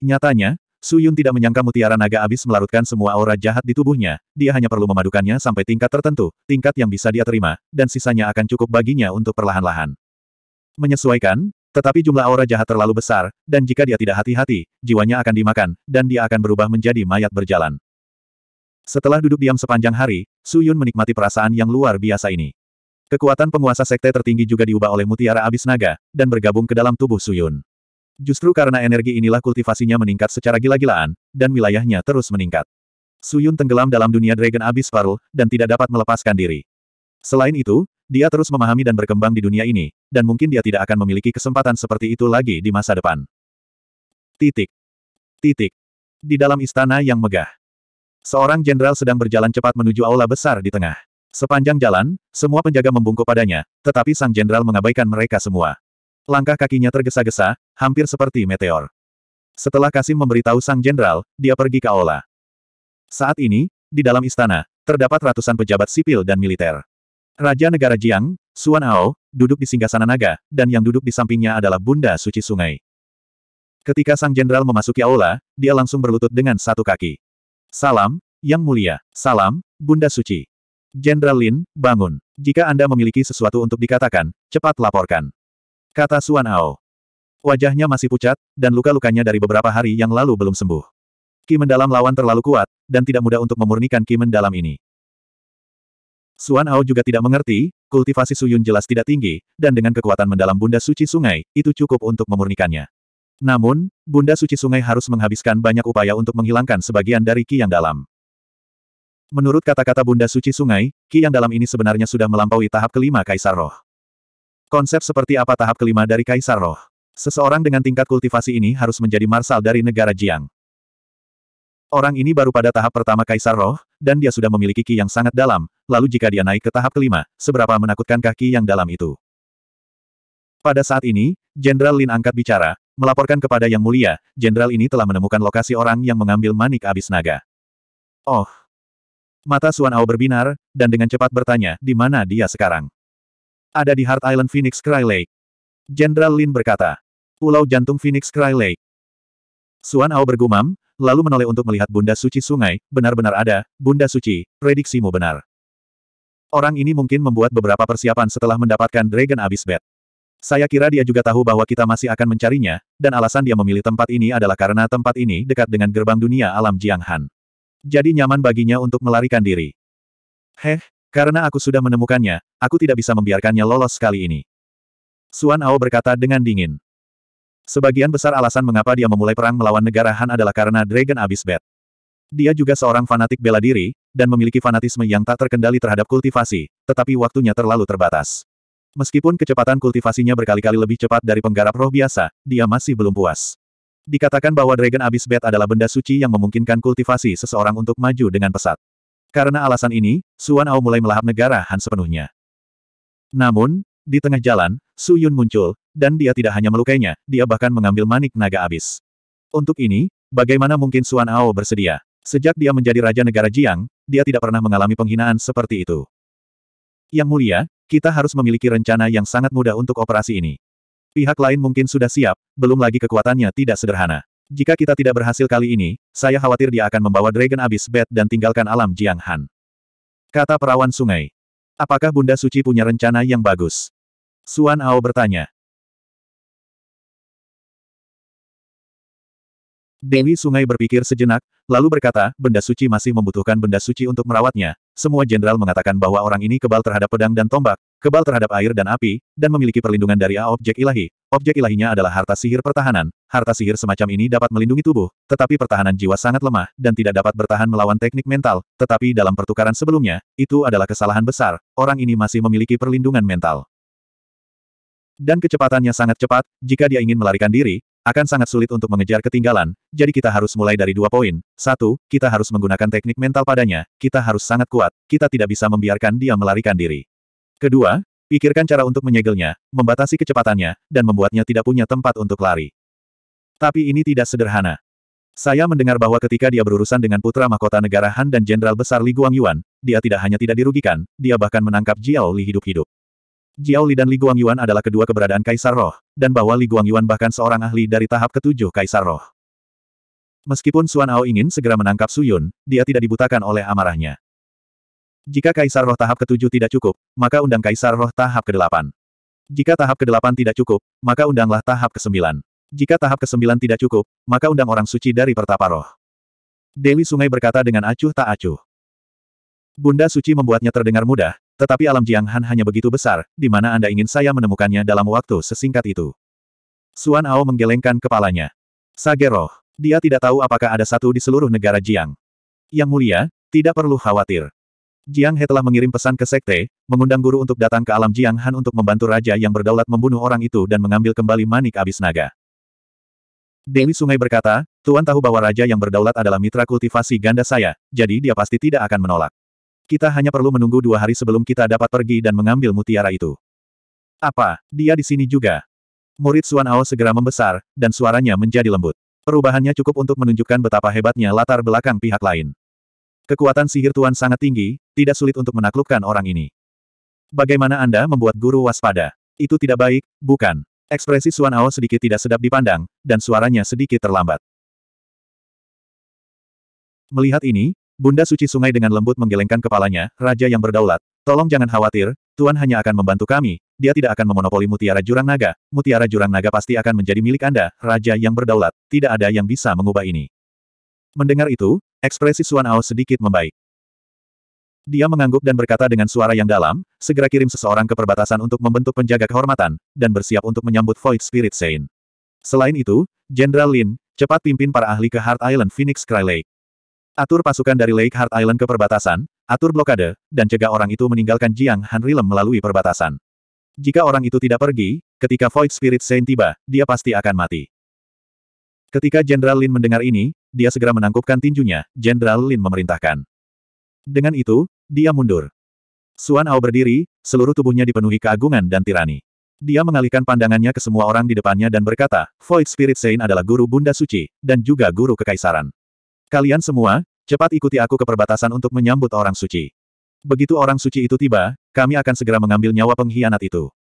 Nyatanya, Su Yun tidak menyangka mutiara naga abis melarutkan semua aura jahat di tubuhnya, dia hanya perlu memadukannya sampai tingkat tertentu, tingkat yang bisa dia terima, dan sisanya akan cukup baginya untuk perlahan-lahan. Menyesuaikan, tetapi jumlah aura jahat terlalu besar, dan jika dia tidak hati-hati, jiwanya akan dimakan, dan dia akan berubah menjadi mayat berjalan. Setelah duduk diam sepanjang hari, Su Yun menikmati perasaan yang luar biasa ini. Kekuatan penguasa sekte tertinggi juga diubah oleh mutiara abis naga, dan bergabung ke dalam tubuh Su Yun. Justru karena energi inilah kultivasinya meningkat secara gila-gilaan, dan wilayahnya terus meningkat. Su Yun tenggelam dalam dunia Dragon Abyss Pearl, dan tidak dapat melepaskan diri. Selain itu, dia terus memahami dan berkembang di dunia ini, dan mungkin dia tidak akan memiliki kesempatan seperti itu lagi di masa depan. Titik. Titik. Di dalam istana yang megah. Seorang jenderal sedang berjalan cepat menuju aula besar di tengah. Sepanjang jalan, semua penjaga membungkuk padanya, tetapi sang jenderal mengabaikan mereka semua. Langkah kakinya tergesa-gesa, hampir seperti meteor. Setelah Kasim memberitahu sang jenderal, dia pergi ke aula. Saat ini, di dalam istana, terdapat ratusan pejabat sipil dan militer. Raja negara Jiang, Suan Ao, duduk di singgasana naga, dan yang duduk di sampingnya adalah Bunda Suci Sungai. Ketika sang jenderal memasuki aula, dia langsung berlutut dengan satu kaki. Salam, Yang Mulia. Salam, Bunda Suci. Jenderal Lin, bangun. Jika Anda memiliki sesuatu untuk dikatakan, cepat laporkan. Kata Suan Ao. Wajahnya masih pucat, dan luka-lukanya dari beberapa hari yang lalu belum sembuh. Ki mendalam lawan terlalu kuat, dan tidak mudah untuk memurnikan Ki mendalam ini. Suan Ao juga tidak mengerti, kultivasi Suyun jelas tidak tinggi, dan dengan kekuatan mendalam Bunda Suci Sungai, itu cukup untuk memurnikannya. Namun, Bunda Suci Sungai harus menghabiskan banyak upaya untuk menghilangkan sebagian dari Ki yang dalam. Menurut kata-kata Bunda Suci Sungai, Ki yang dalam ini sebenarnya sudah melampaui tahap kelima Kaisar Roh. Konsep seperti apa tahap kelima dari Kaisar Roh? Seseorang dengan tingkat kultivasi ini harus menjadi marsal dari negara Jiang. Orang ini baru pada tahap pertama Kaisar Roh, dan dia sudah memiliki Ki yang sangat dalam, lalu jika dia naik ke tahap kelima, seberapa menakutkan kaki yang dalam itu? Pada saat ini, Jenderal Lin angkat bicara, melaporkan kepada Yang Mulia, jenderal ini telah menemukan lokasi orang yang mengambil manik abis naga. Oh. Mata Suan Ao berbinar, dan dengan cepat bertanya, di mana dia sekarang? Ada di Heart Island Phoenix Cry Lake. Jenderal Lin berkata. Pulau jantung Phoenix Cry Lake. Suan Ao bergumam, lalu menoleh untuk melihat Bunda Suci Sungai, benar-benar ada, Bunda Suci, prediksimu benar. Orang ini mungkin membuat beberapa persiapan setelah mendapatkan Dragon Abyss Bed. Saya kira dia juga tahu bahwa kita masih akan mencarinya, dan alasan dia memilih tempat ini adalah karena tempat ini dekat dengan gerbang dunia alam Jiang Han. Jadi nyaman baginya untuk melarikan diri. Heh, karena aku sudah menemukannya, aku tidak bisa membiarkannya lolos kali ini. Suan Ao berkata dengan dingin. Sebagian besar alasan mengapa dia memulai perang melawan negara Han adalah karena Dragon Abyss Bat. Dia juga seorang fanatik bela diri, dan memiliki fanatisme yang tak terkendali terhadap kultivasi, tetapi waktunya terlalu terbatas. Meskipun kecepatan kultivasinya berkali-kali lebih cepat dari penggarap roh biasa, dia masih belum puas. Dikatakan bahwa Dragon Abyss Bed adalah benda suci yang memungkinkan kultivasi seseorang untuk maju dengan pesat. Karena alasan ini, Suan Ao mulai melahap negara Han sepenuhnya. Namun, di tengah jalan, Su Yun muncul, dan dia tidak hanya melukainya, dia bahkan mengambil manik naga abis. Untuk ini, bagaimana mungkin Suan Ao bersedia? Sejak dia menjadi Raja Negara Jiang, dia tidak pernah mengalami penghinaan seperti itu. Yang mulia, kita harus memiliki rencana yang sangat mudah untuk operasi ini. Pihak lain mungkin sudah siap, belum lagi kekuatannya tidak sederhana. Jika kita tidak berhasil kali ini, saya khawatir dia akan membawa Dragon Abyss Bed dan tinggalkan alam Jiang Han. Kata perawan sungai. Apakah Bunda Suci punya rencana yang bagus? Suan Ao bertanya. Dewi Sungai berpikir sejenak, lalu berkata, benda suci masih membutuhkan benda suci untuk merawatnya. Semua jenderal mengatakan bahwa orang ini kebal terhadap pedang dan tombak, kebal terhadap air dan api, dan memiliki perlindungan dari A objek ilahi. Objek ilahinya adalah harta sihir pertahanan. Harta sihir semacam ini dapat melindungi tubuh, tetapi pertahanan jiwa sangat lemah, dan tidak dapat bertahan melawan teknik mental. Tetapi dalam pertukaran sebelumnya, itu adalah kesalahan besar. Orang ini masih memiliki perlindungan mental dan kecepatannya sangat cepat, jika dia ingin melarikan diri, akan sangat sulit untuk mengejar ketinggalan, jadi kita harus mulai dari dua poin. Satu, kita harus menggunakan teknik mental padanya, kita harus sangat kuat, kita tidak bisa membiarkan dia melarikan diri. Kedua, pikirkan cara untuk menyegelnya, membatasi kecepatannya, dan membuatnya tidak punya tempat untuk lari. Tapi ini tidak sederhana. Saya mendengar bahwa ketika dia berurusan dengan putra mahkota negara Han dan jenderal besar Li Guangyuan, dia tidak hanya tidak dirugikan, dia bahkan menangkap Jiao Li hidup-hidup. Jiao Li dan Li Guangyuan adalah kedua keberadaan Kaisar Roh, dan bahwa Li Guangyuan bahkan seorang ahli dari tahap ketujuh Kaisar Roh. Meskipun Suan Ao ingin segera menangkap Su Yun, dia tidak dibutakan oleh amarahnya. Jika Kaisar Roh tahap ketujuh tidak cukup, maka undang Kaisar Roh tahap kedelapan. Jika tahap kedelapan tidak cukup, maka undanglah tahap kesembilan. Jika tahap kesembilan tidak cukup, maka undang orang suci dari pertapa roh. Dewi Sungai berkata dengan acuh tak acuh. Bunda Suci membuatnya terdengar mudah, tetapi alam Jiang Han hanya begitu besar, di mana Anda ingin saya menemukannya dalam waktu sesingkat itu. Suan Ao menggelengkan kepalanya. Sageroh, dia tidak tahu apakah ada satu di seluruh negara Jiang. Yang mulia, tidak perlu khawatir. Jiang He telah mengirim pesan ke sekte, mengundang guru untuk datang ke alam Jiang Han untuk membantu raja yang berdaulat membunuh orang itu dan mengambil kembali manik abis naga. Dewi Sungai berkata, Tuan tahu bahwa raja yang berdaulat adalah mitra kultivasi ganda saya, jadi dia pasti tidak akan menolak. Kita hanya perlu menunggu dua hari sebelum kita dapat pergi dan mengambil mutiara itu. Apa, dia di sini juga? Murid Suan Ao segera membesar, dan suaranya menjadi lembut. Perubahannya cukup untuk menunjukkan betapa hebatnya latar belakang pihak lain. Kekuatan sihir Tuan sangat tinggi, tidak sulit untuk menaklukkan orang ini. Bagaimana Anda membuat guru waspada? Itu tidak baik, bukan? Ekspresi Suan Ao sedikit tidak sedap dipandang, dan suaranya sedikit terlambat. Melihat ini, Bunda Suci Sungai dengan lembut menggelengkan kepalanya, Raja yang berdaulat, tolong jangan khawatir, Tuan hanya akan membantu kami, dia tidak akan memonopoli mutiara jurang naga, mutiara jurang naga pasti akan menjadi milik Anda, Raja yang berdaulat, tidak ada yang bisa mengubah ini. Mendengar itu, ekspresi Suan Ao sedikit membaik. Dia mengangguk dan berkata dengan suara yang dalam, segera kirim seseorang ke perbatasan untuk membentuk penjaga kehormatan, dan bersiap untuk menyambut Void Spirit Saint. Selain itu, Jenderal Lin, cepat pimpin para ahli ke Heart Island Phoenix Cry Lake. Atur pasukan dari Lake Heart Island ke perbatasan, atur blokade, dan cegah orang itu meninggalkan Jiang Hanrilem melalui perbatasan. Jika orang itu tidak pergi, ketika Void Spirit Saint tiba, dia pasti akan mati. Ketika Jenderal Lin mendengar ini, dia segera menangkupkan tinjunya, Jenderal Lin memerintahkan. Dengan itu, dia mundur. Suan Ao berdiri, seluruh tubuhnya dipenuhi keagungan dan tirani. Dia mengalihkan pandangannya ke semua orang di depannya dan berkata, Void Spirit Saint adalah guru Bunda Suci, dan juga guru kekaisaran. Kalian semua, cepat ikuti aku ke perbatasan untuk menyambut orang suci. Begitu orang suci itu tiba, kami akan segera mengambil nyawa pengkhianat itu.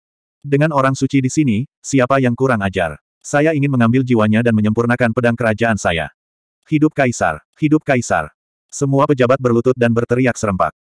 Dengan orang suci di sini, siapa yang kurang ajar? Saya ingin mengambil jiwanya dan menyempurnakan pedang kerajaan saya. Hidup Kaisar! Hidup Kaisar! Semua pejabat berlutut dan berteriak serempak.